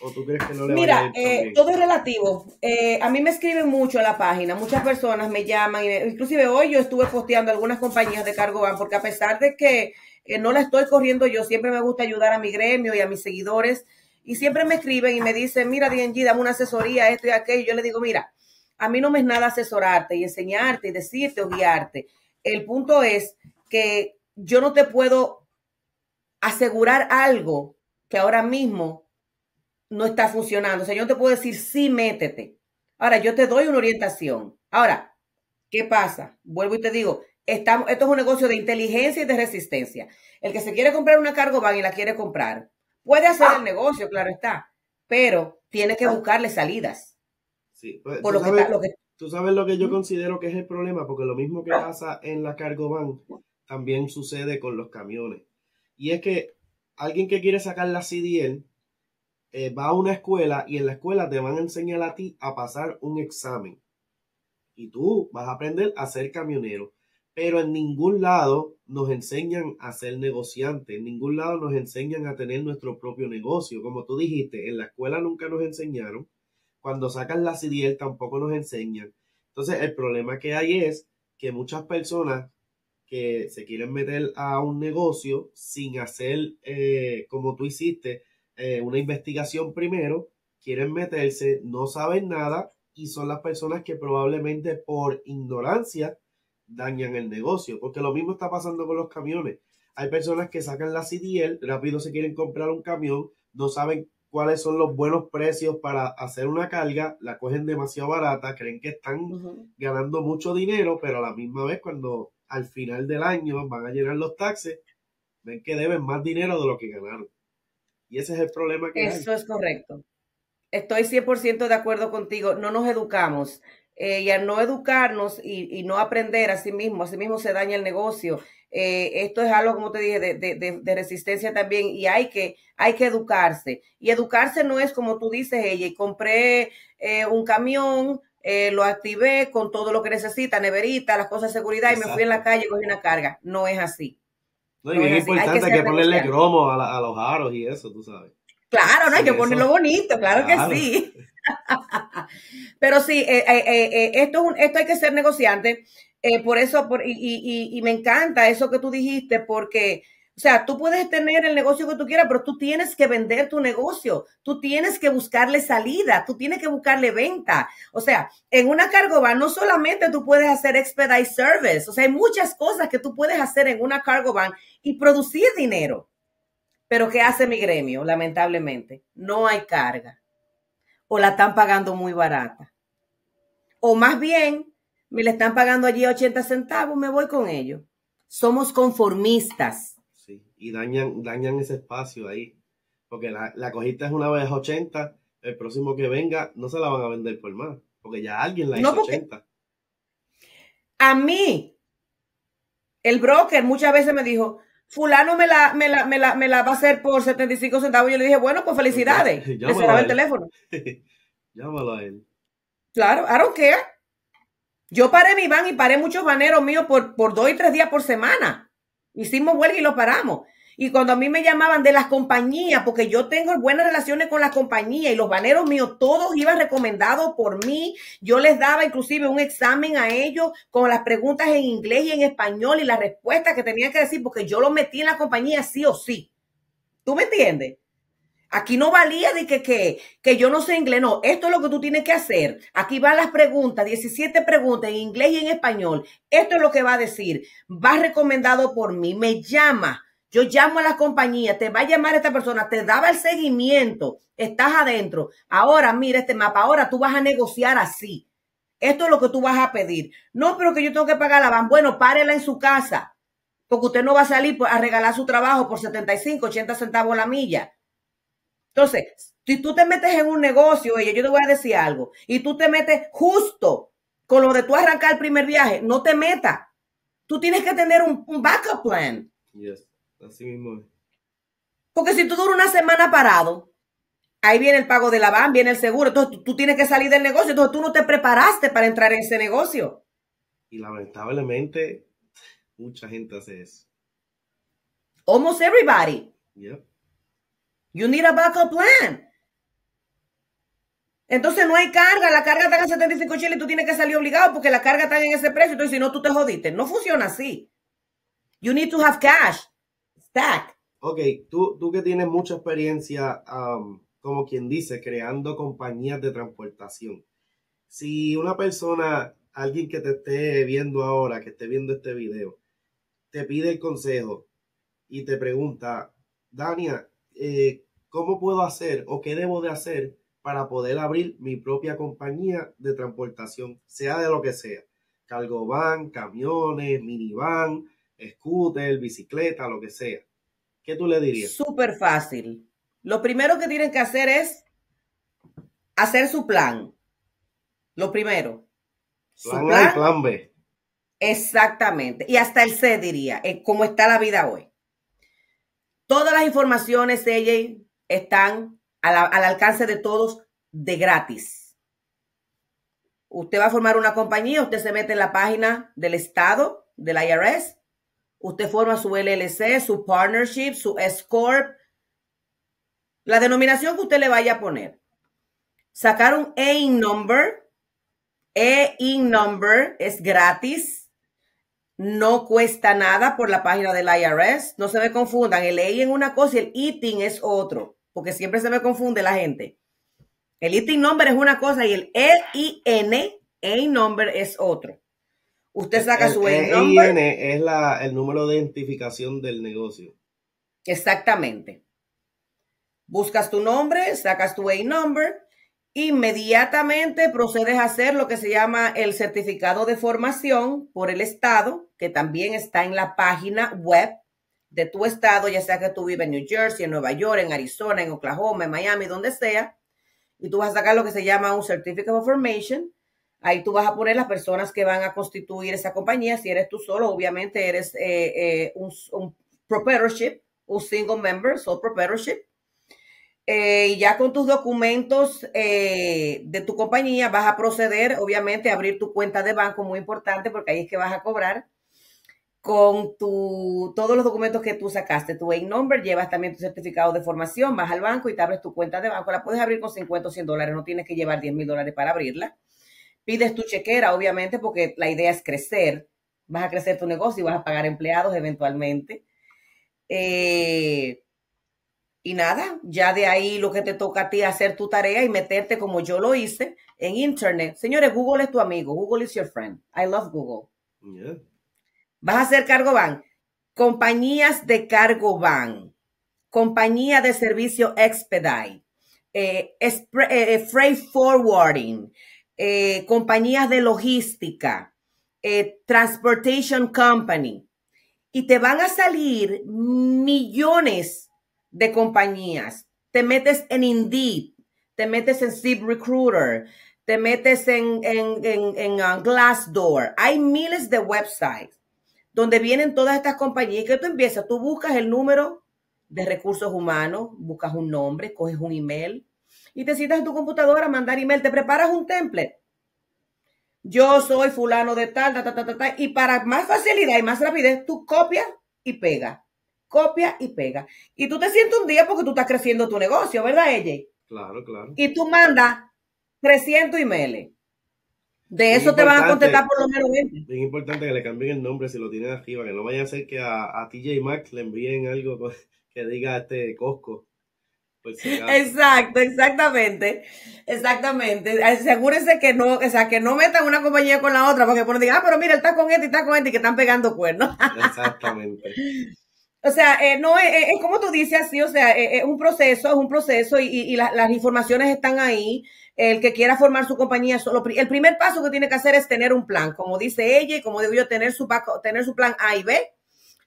¿O tú crees que no le Mira, eh, todo es relativo. Eh, a mí me escriben mucho a la página, muchas personas me llaman, y inclusive hoy yo estuve posteando algunas compañías de cargo van, porque a pesar de que eh, no la estoy corriendo yo, siempre me gusta ayudar a mi gremio y a mis seguidores, y siempre me escriben y me dicen, mira, DNG, dame una asesoría, esto y aquello, yo le digo, mira, a mí no me es nada asesorarte y enseñarte y decirte o guiarte. El punto es que yo no te puedo asegurar algo que ahora mismo no está funcionando. O sea, yo no te puedo decir, sí, métete. Ahora, yo te doy una orientación. Ahora, ¿qué pasa? Vuelvo y te digo, estamos, esto es un negocio de inteligencia y de resistencia. El que se quiere comprar una cargo van y la quiere comprar, puede hacer el negocio, claro está, pero tiene que buscarle salidas. Tú sabes lo que yo considero que es el problema, porque lo mismo que pasa en la cargo van también sucede con los camiones. Y es que alguien que quiere sacar la CDL eh, va a una escuela y en la escuela te van a enseñar a ti a pasar un examen. Y tú vas a aprender a ser camionero. Pero en ningún lado nos enseñan a ser negociante. en ningún lado nos enseñan a tener nuestro propio negocio. Como tú dijiste, en la escuela nunca nos enseñaron cuando sacan la CDL tampoco nos enseñan. Entonces, el problema que hay es que muchas personas que se quieren meter a un negocio sin hacer, eh, como tú hiciste, eh, una investigación primero, quieren meterse, no saben nada y son las personas que probablemente por ignorancia dañan el negocio, porque lo mismo está pasando con los camiones. Hay personas que sacan la CDL, rápido se quieren comprar un camión, no saben cuáles son los buenos precios para hacer una carga, la cogen demasiado barata, creen que están ganando mucho dinero, pero a la misma vez cuando al final del año van a llenar los taxes, ven que deben más dinero de lo que ganaron. Y ese es el problema que Eso es correcto. Estoy 100% de acuerdo contigo. No nos educamos. Eh, y al no educarnos y, y, no aprender a sí mismo, a sí mismo se daña el negocio. Eh, esto es algo, como te dije, de, resistencia también y hay que, hay que educarse. Y educarse no es como tú dices, ella, y compré eh, un camión, eh, lo activé con todo lo que necesita, neverita, las cosas de seguridad y me fui en la calle y cogí una carga. No es así. No, es, importante que, ponerle cromo a, a, los aros y eso, tú sabes. Claro, no hay que ponerlo bonito, claro, que sí. Pero sí, esto, esto hay que ser negociante. Eh, por eso, y, me encanta eso que tú dijiste, porque, o sea, tú puedes tener el negocio que tú quieras, pero tú tienes que vender tu negocio, tú tienes que buscarle salida, tú tienes que buscarle venta. O sea, en una van, no solamente tú puedes hacer expedite service, o sea, hay muchas cosas que tú puedes hacer en una van y producir dinero. Pero ¿qué hace mi gremio? Lamentablemente, no hay carga. O la están pagando muy barata. O más bien, me le están pagando allí 80 centavos, me voy con ellos. Somos conformistas. Sí, y dañan, dañan ese espacio ahí, porque la, la cogita es una vez 80, el próximo que venga no se la van a vender por más, porque ya alguien la hizo 80. A mí, el broker muchas veces me dijo, fulano me la, me la, va a hacer por 75 centavos. Yo le dije, bueno, pues felicidades. le cerraba el teléfono. Llámalo a él. Claro, I don't care. Yo paré mi van y paré muchos baneros míos por, por dos y tres días por semana. Hicimos huelga y lo paramos. Y cuando a mí me llamaban de las compañías, porque yo tengo buenas relaciones con las compañías y los baneros míos, todos iban recomendados por mí. Yo les daba inclusive un examen a ellos con las preguntas en inglés y en español y las respuestas que tenían que decir, porque yo los metí en la compañía sí o sí. ¿Tú me entiendes? Aquí no valía de que, que, que yo no sé inglés, no, esto es lo que tú tienes que hacer. Aquí van las preguntas, 17 preguntas en inglés y en español. Esto es lo que va a decir. Va recomendado por mí, me llama. Yo llamo a la compañía, te va a llamar esta persona, te daba el seguimiento, estás adentro. Ahora mira este mapa, ahora tú vas a negociar así. Esto es lo que tú vas a pedir. No, pero que yo tengo que pagar la van. Bueno, párela en su casa, porque usted no va a salir a regalar su trabajo por 75, 80 centavos la milla. Entonces, si tú te metes en un negocio, oye, yo te voy a decir algo, y tú te metes justo con lo de tú arrancar el primer viaje, no te metas. Tú tienes que tener un, backup plan. Yes, así mismo. Porque si tú duras una semana parado, ahí viene el pago de la van, viene el seguro, entonces tú, tienes que salir del negocio, entonces tú no te preparaste para entrar en ese negocio. Y lamentablemente, mucha gente hace eso. Almost everybody. Yep. You need a backup plan. Entonces no hay carga, la carga está en 75 chiles y tú tienes que salir obligado porque la carga está en ese precio. Entonces, si no, tú te jodiste. No funciona así. You need to have cash. Stack. Ok, tú, tú que tienes mucha experiencia, um, como quien dice, creando compañías de transportación. Si una persona, alguien que te esté viendo ahora, que esté viendo este video, te pide el consejo y te pregunta, Dania, eh, ¿cómo puedo hacer o qué debo de hacer para poder abrir mi propia compañía de transportación, sea de lo que sea? van, camiones, minivan, scooter, bicicleta, lo que sea. ¿Qué tú le dirías? Súper fácil. Lo primero que tienen que hacer es hacer su plan. Lo primero. plan A y plan B. Exactamente. Y hasta el C diría, eh, cómo está la vida hoy. Todas las informaciones, ella están al alcance de todos de gratis. Usted va a formar una compañía, usted se mete en la página del Estado, del IRS, usted forma su LLC, su partnership, su S-Corp, la denominación que usted le vaya a poner. Sacar un EIN number, EIN number es gratis no cuesta nada por la página del IRS. No se me confundan, el ley es una cosa y el itin es otro, porque siempre se me confunde la gente. El itin nombre es una cosa y el EIN, EIN number es otro. Usted saca su EIN number. es el número de identificación del negocio. Exactamente. Buscas tu nombre, sacas tu EIN number Inmediatamente procedes a hacer lo que se llama el certificado de formación por el Estado, que también está en la página web de tu estado, ya sea que tú vives en New Jersey, en Nueva York, en Arizona, en Oklahoma, en Miami, donde sea, y tú vas a sacar lo que se llama un Certificate of Formation. Ahí tú vas a poner las personas que van a constituir esa compañía. Si eres tú solo, obviamente eres eh, eh, un, un proprietorship, un single member, sole proprietorship. Eh, y ya con tus documentos eh, de tu compañía vas a proceder, obviamente, a abrir tu cuenta de banco, muy importante, porque ahí es que vas a cobrar. Con tu, todos los documentos que tú sacaste, tu a number, llevas también tu certificado de formación, vas al banco y te abres tu cuenta de banco. La puedes abrir con 50 o 100 dólares, no tienes que llevar 10 mil dólares para abrirla. Pides tu chequera, obviamente, porque la idea es crecer. Vas a crecer tu negocio y vas a pagar empleados eventualmente. Eh, y nada, ya de ahí lo que te toca a ti hacer tu tarea y meterte como yo lo hice en internet. Señores, Google es tu amigo, Google is your friend. I love Google. Vas a hacer cargo van. Compañías de cargo van. Compañía de servicio expedite. Eh, eh, eh, freight forwarding. compañías de logística. transportation company. Y te van a salir millones de compañías. Te metes en Indeed, te metes en Zip Recruiter, te metes en, uh, Glassdoor. Hay miles de websites donde vienen todas estas compañías que tú empiezas, tú buscas el número de recursos humanos, buscas un nombre, coges un email y te sientas en tu computadora a mandar email, te preparas un template. Yo soy fulano de tal, ta, ta, ta, y para más facilidad y más rapidez, tú copias y pegas copia y pega. Y tú te sientes un día porque tú estás creciendo tu negocio, ¿verdad, EJ? Claro, claro. Y tú mandas 300 emails. De eso te van a contestar por lo menos Es Bien importante que le cambien el nombre si lo tienen arriba, que no vaya a ser que a, TJ Max le envíen algo que diga este Costco. Exacto, exactamente, exactamente. Asegúrense que no, o sea, que no metan una compañía con la otra, porque por digan, ah, pero mira, está con este y está con este y que están pegando cuernos. Exactamente. O sea, eh, no eh, eh, es, como tú dices así, o sea, es, un proceso, es un proceso y, las, informaciones están ahí. El que quiera formar su compañía, el primer paso que tiene que hacer es tener un plan, como dice ella y como digo yo, tener su, tener su plan A y B,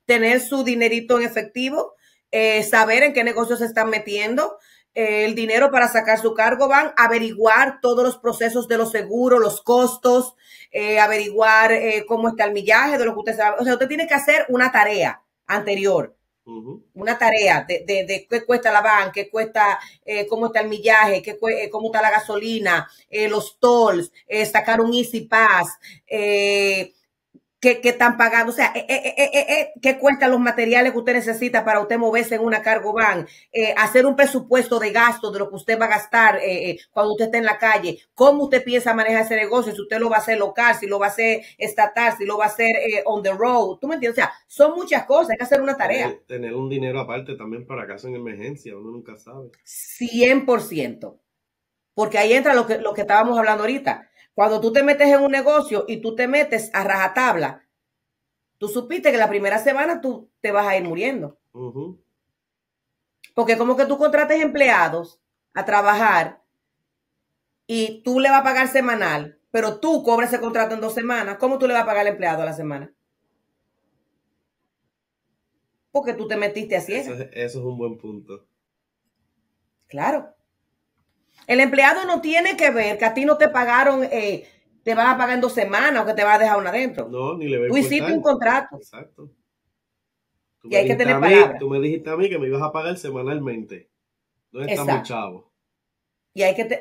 tener su dinerito en efectivo, saber en qué negocios se están metiendo, el dinero para sacar su cargo, van a averiguar todos los procesos de los seguros, los costos, averiguar cómo está el millaje de lo que usted sabe. O sea, usted tiene que hacer una tarea anterior. Una tarea de, de, qué cuesta la van, qué cuesta, eh, cómo está el millaje, qué, eh, cómo está la gasolina, eh, los tolls, sacar un Easy Pass, qué, están pagando, o sea, eh, eh, eh, qué cuesta los materiales que usted necesita para usted moverse en una cargo van, hacer un presupuesto de gasto de lo que usted va a gastar cuando usted esté en la calle, cómo usted piensa manejar ese negocio, si usted lo va a hacer local, si lo va a hacer estatal, si lo va a hacer on the road, tú me entiendes, o sea, son muchas cosas, hay que hacer una tarea. Tener, un dinero aparte también para caso en emergencia, uno nunca sabe. 100%, porque ahí entra lo que, lo que estábamos hablando ahorita cuando tú te metes en un negocio y tú te metes a rajatabla, tú supiste que la primera semana tú te vas a ir muriendo. Porque como que tú contrates empleados a trabajar y tú le vas a pagar semanal, pero tú cobras ese contrato en dos semanas, ¿cómo tú le vas a pagar al empleado a la semana? Porque tú te metiste así. eso es un buen punto. Claro. El empleado no tiene que ver que a ti no te pagaron, eh, te vas a pagar en dos semanas o que te vas a dejar una adentro. No, ni le veo. Tú hiciste un contrato. Exacto. y hay que tener mí, Tú me dijiste a mí que me ibas a pagar semanalmente. No está muy chavo? Y hay que, te,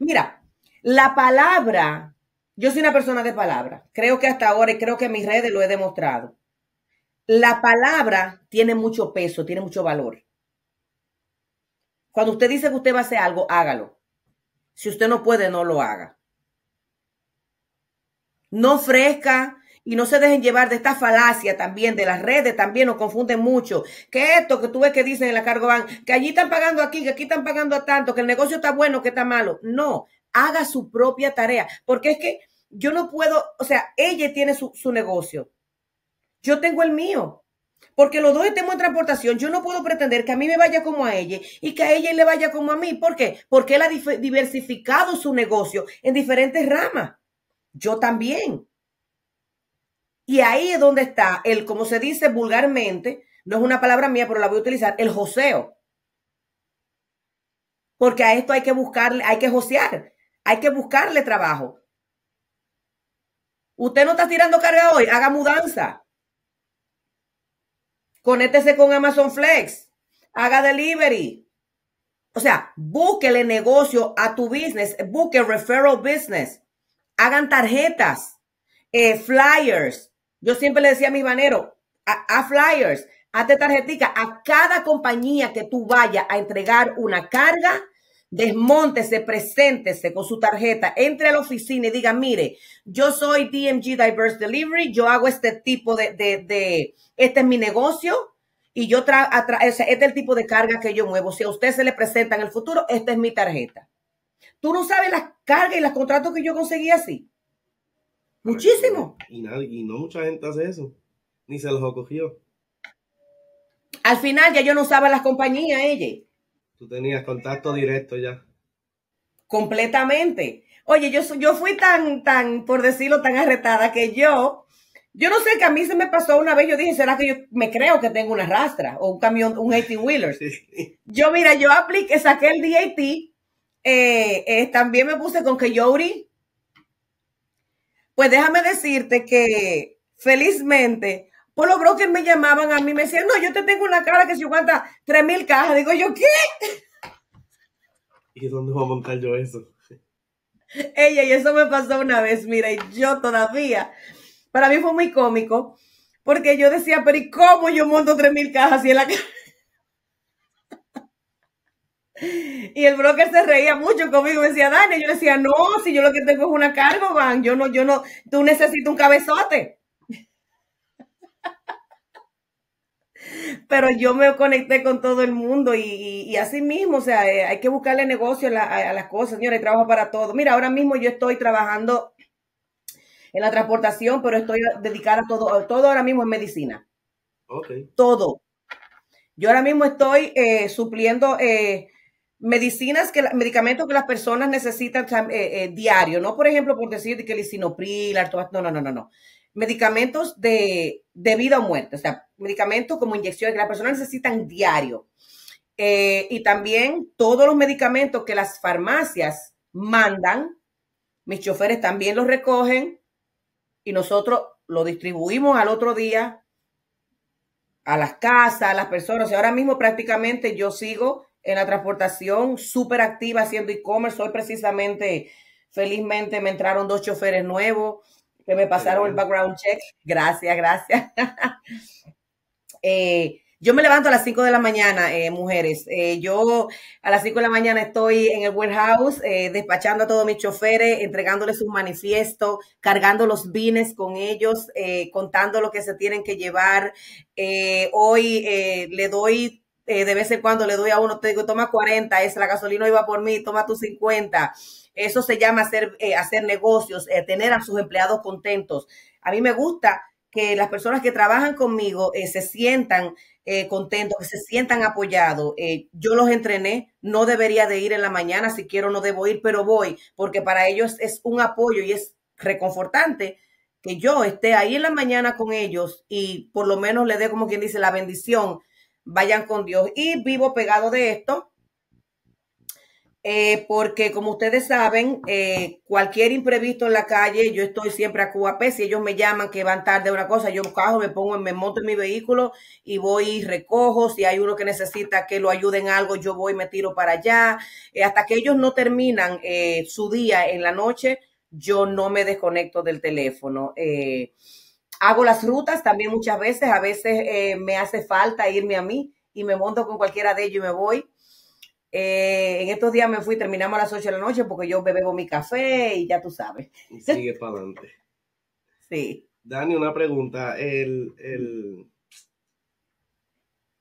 mira, la palabra, yo soy una persona de palabra. Creo que hasta ahora y creo que en mis redes lo he demostrado. La palabra tiene mucho peso, tiene mucho valor. Cuando usted dice que usted va a hacer algo, hágalo. Si usted no puede, no lo haga. No ofrezca y no se dejen llevar de esta falacia también, de las redes también nos confunden mucho. Que esto que tú ves que dicen en la cargo van, que allí están pagando aquí, que aquí están pagando a tanto, que el negocio está bueno, que está malo. No, haga su propia tarea, porque es que yo no puedo, o sea, ella tiene su, su negocio, yo tengo el mío. Porque los dos estemos en transportación, yo no puedo pretender que a mí me vaya como a ella y que a ella le vaya como a mí. ¿Por qué? Porque él ha diversificado su negocio en diferentes ramas. Yo también. Y ahí es donde está el, como se dice vulgarmente, no es una palabra mía, pero la voy a utilizar, el joseo. Porque a esto hay que buscarle, hay que josear, hay que buscarle trabajo. Usted no está tirando carga hoy, haga mudanza. Conéctese con Amazon Flex. Haga delivery. O sea, búsquele negocio a tu business. Busque referral business. Hagan tarjetas. Eh, flyers. Yo siempre le decía a mi manero, a, flyers, hazte tarjetica a cada compañía que tú vayas a entregar una carga desmontese, preséntese con su tarjeta, entre a la oficina y diga, mire, yo soy DMG Diverse Delivery, yo hago este tipo de, este es mi negocio y yo tra, este es el tipo de carga que yo muevo. Si a usted se le presenta en el futuro, esta es mi tarjeta. Tú no sabes las cargas y los contratos que yo conseguí así. Muchísimo. Y, y no mucha gente hace eso, ni se los acogió. Al final ya yo no usaba las compañías, ella. Tú tenías contacto directo ya. Completamente. Oye, yo, yo fui tan, tan, por decirlo, tan arretada que yo, yo no sé que a mí se me pasó una vez, yo dije, ¿será que yo me creo que tengo una rastra o un camión, un 18-wheeler? Yo, mira, yo apliqué, saqué el DAT, eh, eh, también me puse con que Pues déjame decirte que felizmente pues los brokers me llamaban a mí, me decían, no, yo te tengo una cara que se aguanta 3.000 cajas. Digo, ¿yo qué? ¿Y dónde voy a montar yo eso? Ella, y eso me pasó una vez, mira, y yo todavía. Para mí fue muy cómico, porque yo decía, pero ¿y cómo yo monto 3.000 cajas y la Y el broker se reía mucho conmigo, me decía, Dani, yo le decía, no, si yo lo que tengo es una cargo van, yo no, yo no, tú necesitas un cabezote. pero yo me conecté con todo el mundo y, y, así mismo, o sea, eh, hay que buscarle negocio a, las cosas, señores, trabajo para todo. Mira, ahora mismo yo estoy trabajando en la transportación, pero estoy dedicada a todo, todo ahora mismo es medicina. Todo. Yo ahora mismo estoy eh, supliendo eh, medicinas, que medicamentos que las personas necesitan diario, no por ejemplo por decir que el isinopril, no, no, no, no, no. Medicamentos de, de vida o muerte, o sea, medicamentos como inyecciones que las personas necesitan diario. Eh, y también todos los medicamentos que las farmacias mandan, mis choferes también los recogen y nosotros lo distribuimos al otro día a las casas, a las personas. Y ahora mismo prácticamente yo sigo en la transportación súper activa haciendo e-commerce. Hoy precisamente, felizmente, me entraron dos choferes nuevos que me pasaron el background check. Gracias, gracias. Eh, yo me levanto a las 5 de la mañana, eh, mujeres. Eh, yo a las 5 de la mañana estoy en el warehouse despachando a todos mis choferes, entregándoles sus manifiestos, cargando los bienes con ellos, contando lo que se tienen que llevar. hoy le doy de vez en cuando le doy a uno, te digo, toma 40, es la gasolina iba por mí, toma tus 50. Eso se llama hacer, hacer negocios, tener a sus empleados contentos. A mí me gusta que las personas que trabajan conmigo eh, se sientan eh, contentos, que se sientan apoyados. Eh, yo los entrené, no debería de ir en la mañana, si quiero no debo ir, pero voy, porque para ellos es un apoyo y es reconfortante que yo esté ahí en la mañana con ellos y por lo menos le dé, como quien dice, la bendición, vayan con Dios. Y vivo pegado de esto, eh, porque como ustedes saben, eh, cualquier imprevisto en la calle, yo estoy siempre a QAP. Si ellos me llaman que van tarde una cosa, yo me pongo, me monto en mi vehículo y voy y recojo. Si hay uno que necesita que lo ayuden en algo, yo voy y me tiro para allá. Eh, hasta que ellos no terminan su día en la noche, yo no me desconecto del teléfono. hago las rutas también muchas veces. A veces me hace falta irme a mí y me monto con cualquiera de ellos y me voy eh, en estos días me fui, terminamos a las 8 de la noche porque yo bebo mi café y ya tú sabes. sigue para adelante. Sí. Dani, una pregunta.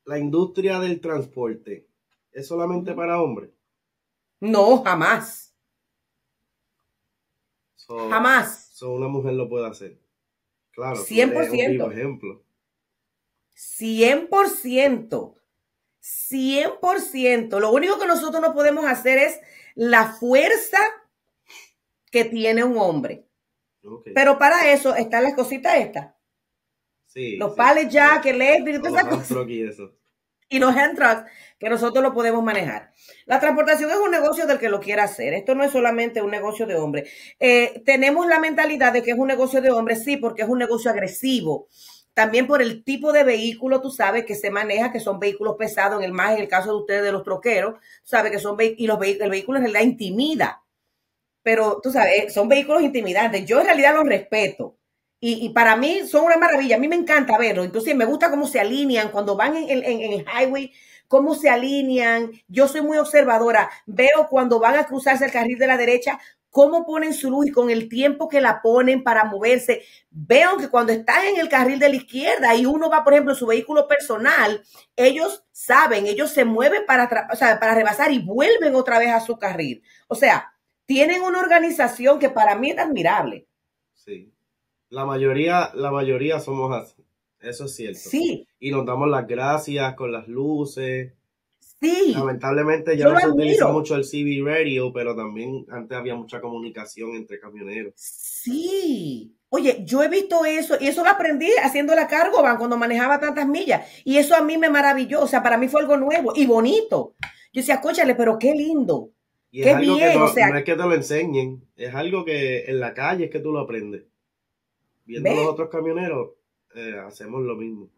la industria del transporte, ¿es solamente para hombres? No, jamás. jamás. So una mujer lo puede hacer. Claro. 100%. Por ejemplo. 100%. 100%. Lo único que nosotros no podemos hacer es la fuerza que tiene un hombre. Pero para eso están las cositas estas. los pales ya, que les y, y los hand trucks que nosotros lo podemos manejar. La transportación es un negocio del que lo quiera hacer. Esto no es solamente un negocio de hombre. Eh, tenemos la mentalidad de que es un negocio de hombre, sí, porque es un negocio agresivo también por el tipo de vehículo, tú sabes, que se maneja, que son vehículos pesados, en el más, en el caso de ustedes, de los troqueros, sabes que son y los vehículos, en realidad intimida. Pero tú sabes, eh, son vehículos intimidantes. Yo en realidad los respeto. Y, para mí son una maravilla. A mí me encanta verlo. Entonces me gusta cómo se alinean cuando van en el highway cómo se alinean. Yo soy muy observadora. Veo cuando van a cruzarse el carril de la derecha, cómo ponen su luz y con el tiempo que la ponen para moverse. Veo que cuando están en el carril de la izquierda y uno va, por ejemplo, en su vehículo personal, ellos saben, ellos se mueven para, o para rebasar y vuelven otra vez a su carril. O sea, tienen una organización que para mí es admirable. Sí. La mayoría, la mayoría somos así. Eso es cierto. Sí. Y nos damos las gracias con las luces Sí. Lamentablemente ya no se utiliza mucho el CB Radio, pero también antes había mucha comunicación entre camioneros. Sí. Oye, yo he visto eso y eso lo aprendí haciendo la cargo van cuando manejaba tantas millas y eso a mí me maravilló, o sea, para mí fue algo nuevo y bonito. Yo decía, escúchale, pero qué lindo. qué bien, no, es que te lo enseñen, es algo que en la calle es que tú lo aprendes. Viendo los otros camioneros eh, hacemos lo mismo.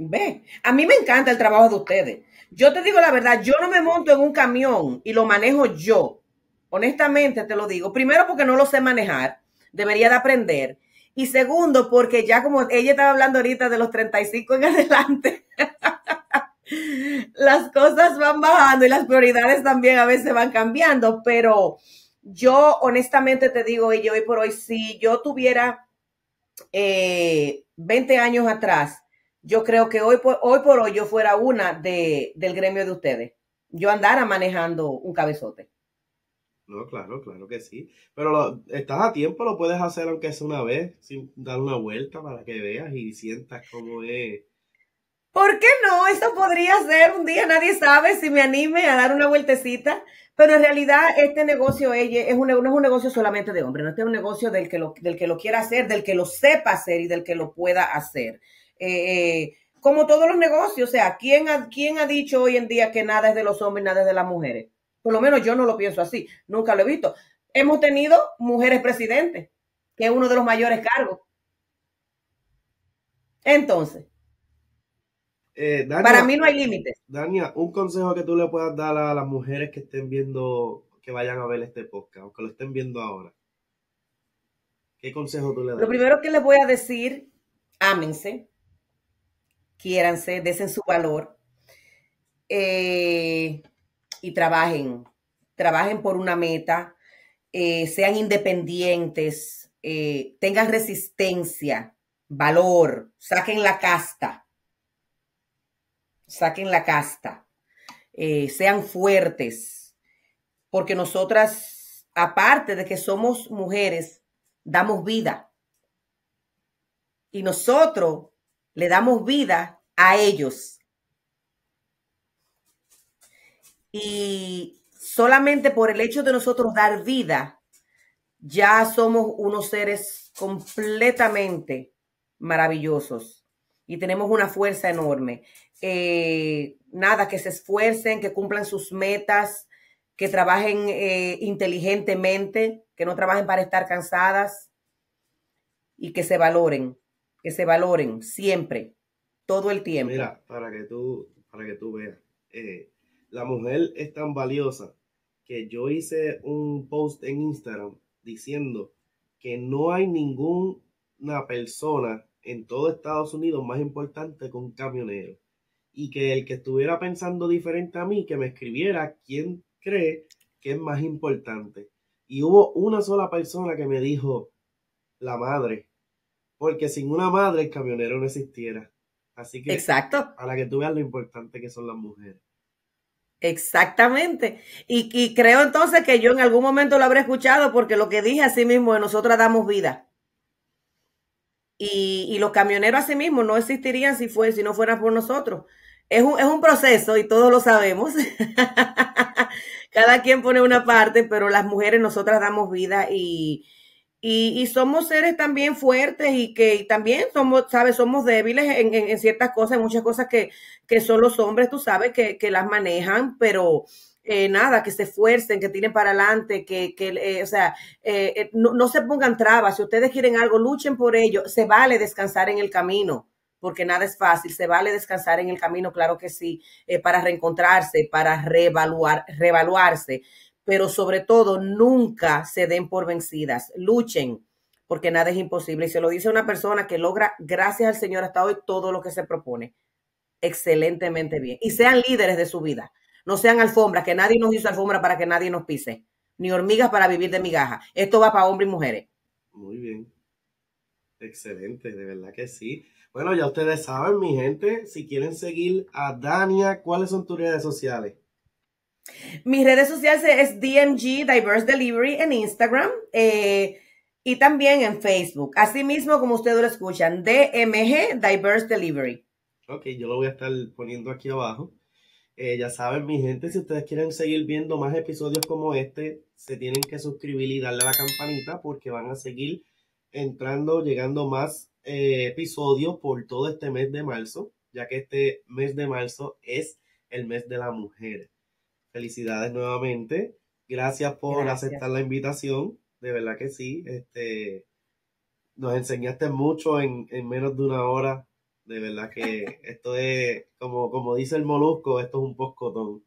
Ve, a mí me encanta el trabajo de ustedes. Yo te digo la verdad, yo no me monto en un camión y lo manejo yo. Honestamente te lo digo. Primero porque no lo sé manejar, debería de aprender. Y segundo porque ya como ella estaba hablando ahorita de los 35 en adelante, las cosas van bajando y las prioridades también a veces van cambiando. Pero yo honestamente te digo, y hoy por hoy, si yo tuviera 20 eh, años atrás, yo creo que hoy por hoy, por hoy yo fuera una de, del gremio de ustedes. Yo andara manejando un cabezote. No, claro, claro que sí. Pero lo, estás a tiempo, lo puedes hacer aunque sea una vez, sin dar una vuelta para que veas y sientas cómo es. ¿Por qué no? Eso podría ser un día, nadie sabe si me anime a dar una vueltecita. Pero en realidad este negocio es un, no es un negocio solamente de hombre, no este es un negocio del que, lo, del que lo quiera hacer, del que lo sepa hacer y del que lo pueda hacer. Eh, eh, como todos los negocios. O sea, ¿quién ha, ha dicho hoy en día que nada es de los hombres nada es de las mujeres? Por lo menos yo no lo pienso así, nunca lo he visto. Hemos tenido mujeres presidentes, que es uno de los mayores cargos. Entonces, eh, para mí no hay límites. Dania, un consejo que tú le puedas dar a las mujeres que estén viendo, que vayan a ver este podcast, o que lo estén viendo ahora. ¿Qué consejo tú le das? Lo primero que les voy a decir, ámense, quiéranse, desen su valor eh, y trabajen, trabajen por una meta, eh, sean independientes, eh, tengan resistencia, valor, saquen la casta, saquen la casta, sean fuertes, porque nosotras, aparte de que somos mujeres, damos vida. Y nosotros le damos vida a ellos. Y solamente por el hecho de nosotros dar vida, ya somos unos seres completamente maravillosos y tenemos una fuerza enorme. Eh, nada, que se esfuercen, que cumplan sus metas, que trabajen eh, inteligentemente, que no trabajen para estar cansadas y que se valoren que se valoren siempre, todo el tiempo. Mira, para que tú, para que tú veas, eh, la mujer es tan valiosa que yo hice un post en Instagram diciendo que no hay ninguna persona en todo Estados Unidos más importante que un camionero. Y que el que estuviera pensando diferente a mí, que me escribiera quién cree que es más importante. Y hubo una sola persona que me dijo, la madre, porque sin una madre el camionero no existiera. Así que Exacto. a la que tú veas lo importante que son las mujeres. Exactamente. Y, creo entonces que yo en algún momento lo habré escuchado porque lo que dije así mismo es nosotras damos vida. Y, los camioneros así mismo no existirían si, fue, si no fueran por nosotros. es un proceso y todos lo sabemos. Cada quien pone una parte, pero las mujeres nosotras damos vida y, y, somos seres también fuertes y que también somos, ¿sabes? Somos débiles en, ciertas cosas, en muchas cosas que, que son los hombres, tú sabes, que, las manejan, pero eh, nada, que se esfuercen, que tienen para adelante, que, que eh, o sea, eh, no, se pongan trabas. Si ustedes quieren algo, luchen por ello. Se vale descansar en el camino. Porque nada es fácil, se vale descansar en el camino, claro que sí, para reencontrarse, para reevaluar, reevaluarse pero sobre todo nunca se den por vencidas, luchen, porque nada es imposible. Y se lo dice una persona que logra, gracias al Señor hasta hoy, todo lo que se propone excelentemente bien. Y sean líderes de su vida, no sean alfombras, que nadie nos hizo alfombra para que nadie nos pise, ni hormigas para vivir de migaja. Esto va para hombres y mujeres. Muy bien. Excelente, de verdad que sí. Bueno, ya ustedes saben, mi gente, si quieren seguir a Dania, ¿cuáles son tus redes sociales? Mis redes sociales es DMG Diverse Delivery en Instagram eh, y también en Facebook. Asimismo, como ustedes lo escuchan, DMG Diverse Delivery. Ok, yo lo voy a estar poniendo aquí abajo. Eh, ya saben, mi gente, si ustedes quieren seguir viendo más episodios como este, se tienen que suscribir y darle a la campanita porque van a seguir entrando, llegando más eh, episodios por todo este mes de marzo, ya que este mes de marzo es el mes de la mujer felicidades nuevamente. Gracias por aceptar la invitación. De verdad que sí. Este, nos enseñaste mucho en, menos de una hora. De verdad que esto es, como, como dice el molusco, esto es un poscotón.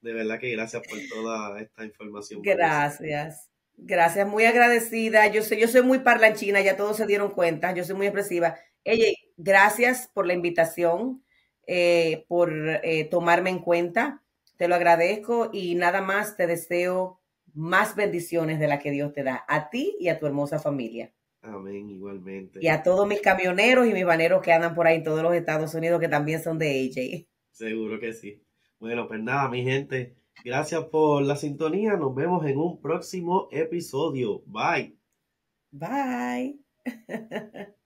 De verdad que gracias por toda esta información. Gracias. Gracias, muy agradecida. Yo soy, yo soy muy parlanchina, ya todos se dieron cuenta, yo soy muy expresiva. Ella, gracias por la invitación, eh, por eh, tomarme en cuenta. Te lo agradezco y nada más te deseo más bendiciones de las que Dios te da a ti y a tu hermosa familia. Amén, igualmente. Y a todos mis camioneros y mis baneros que andan por ahí en todos los Estados Unidos que también son de AJ. Seguro que sí. Bueno, pues nada, mi gente, gracias por la sintonía. Nos vemos en un próximo episodio. Bye. Bye.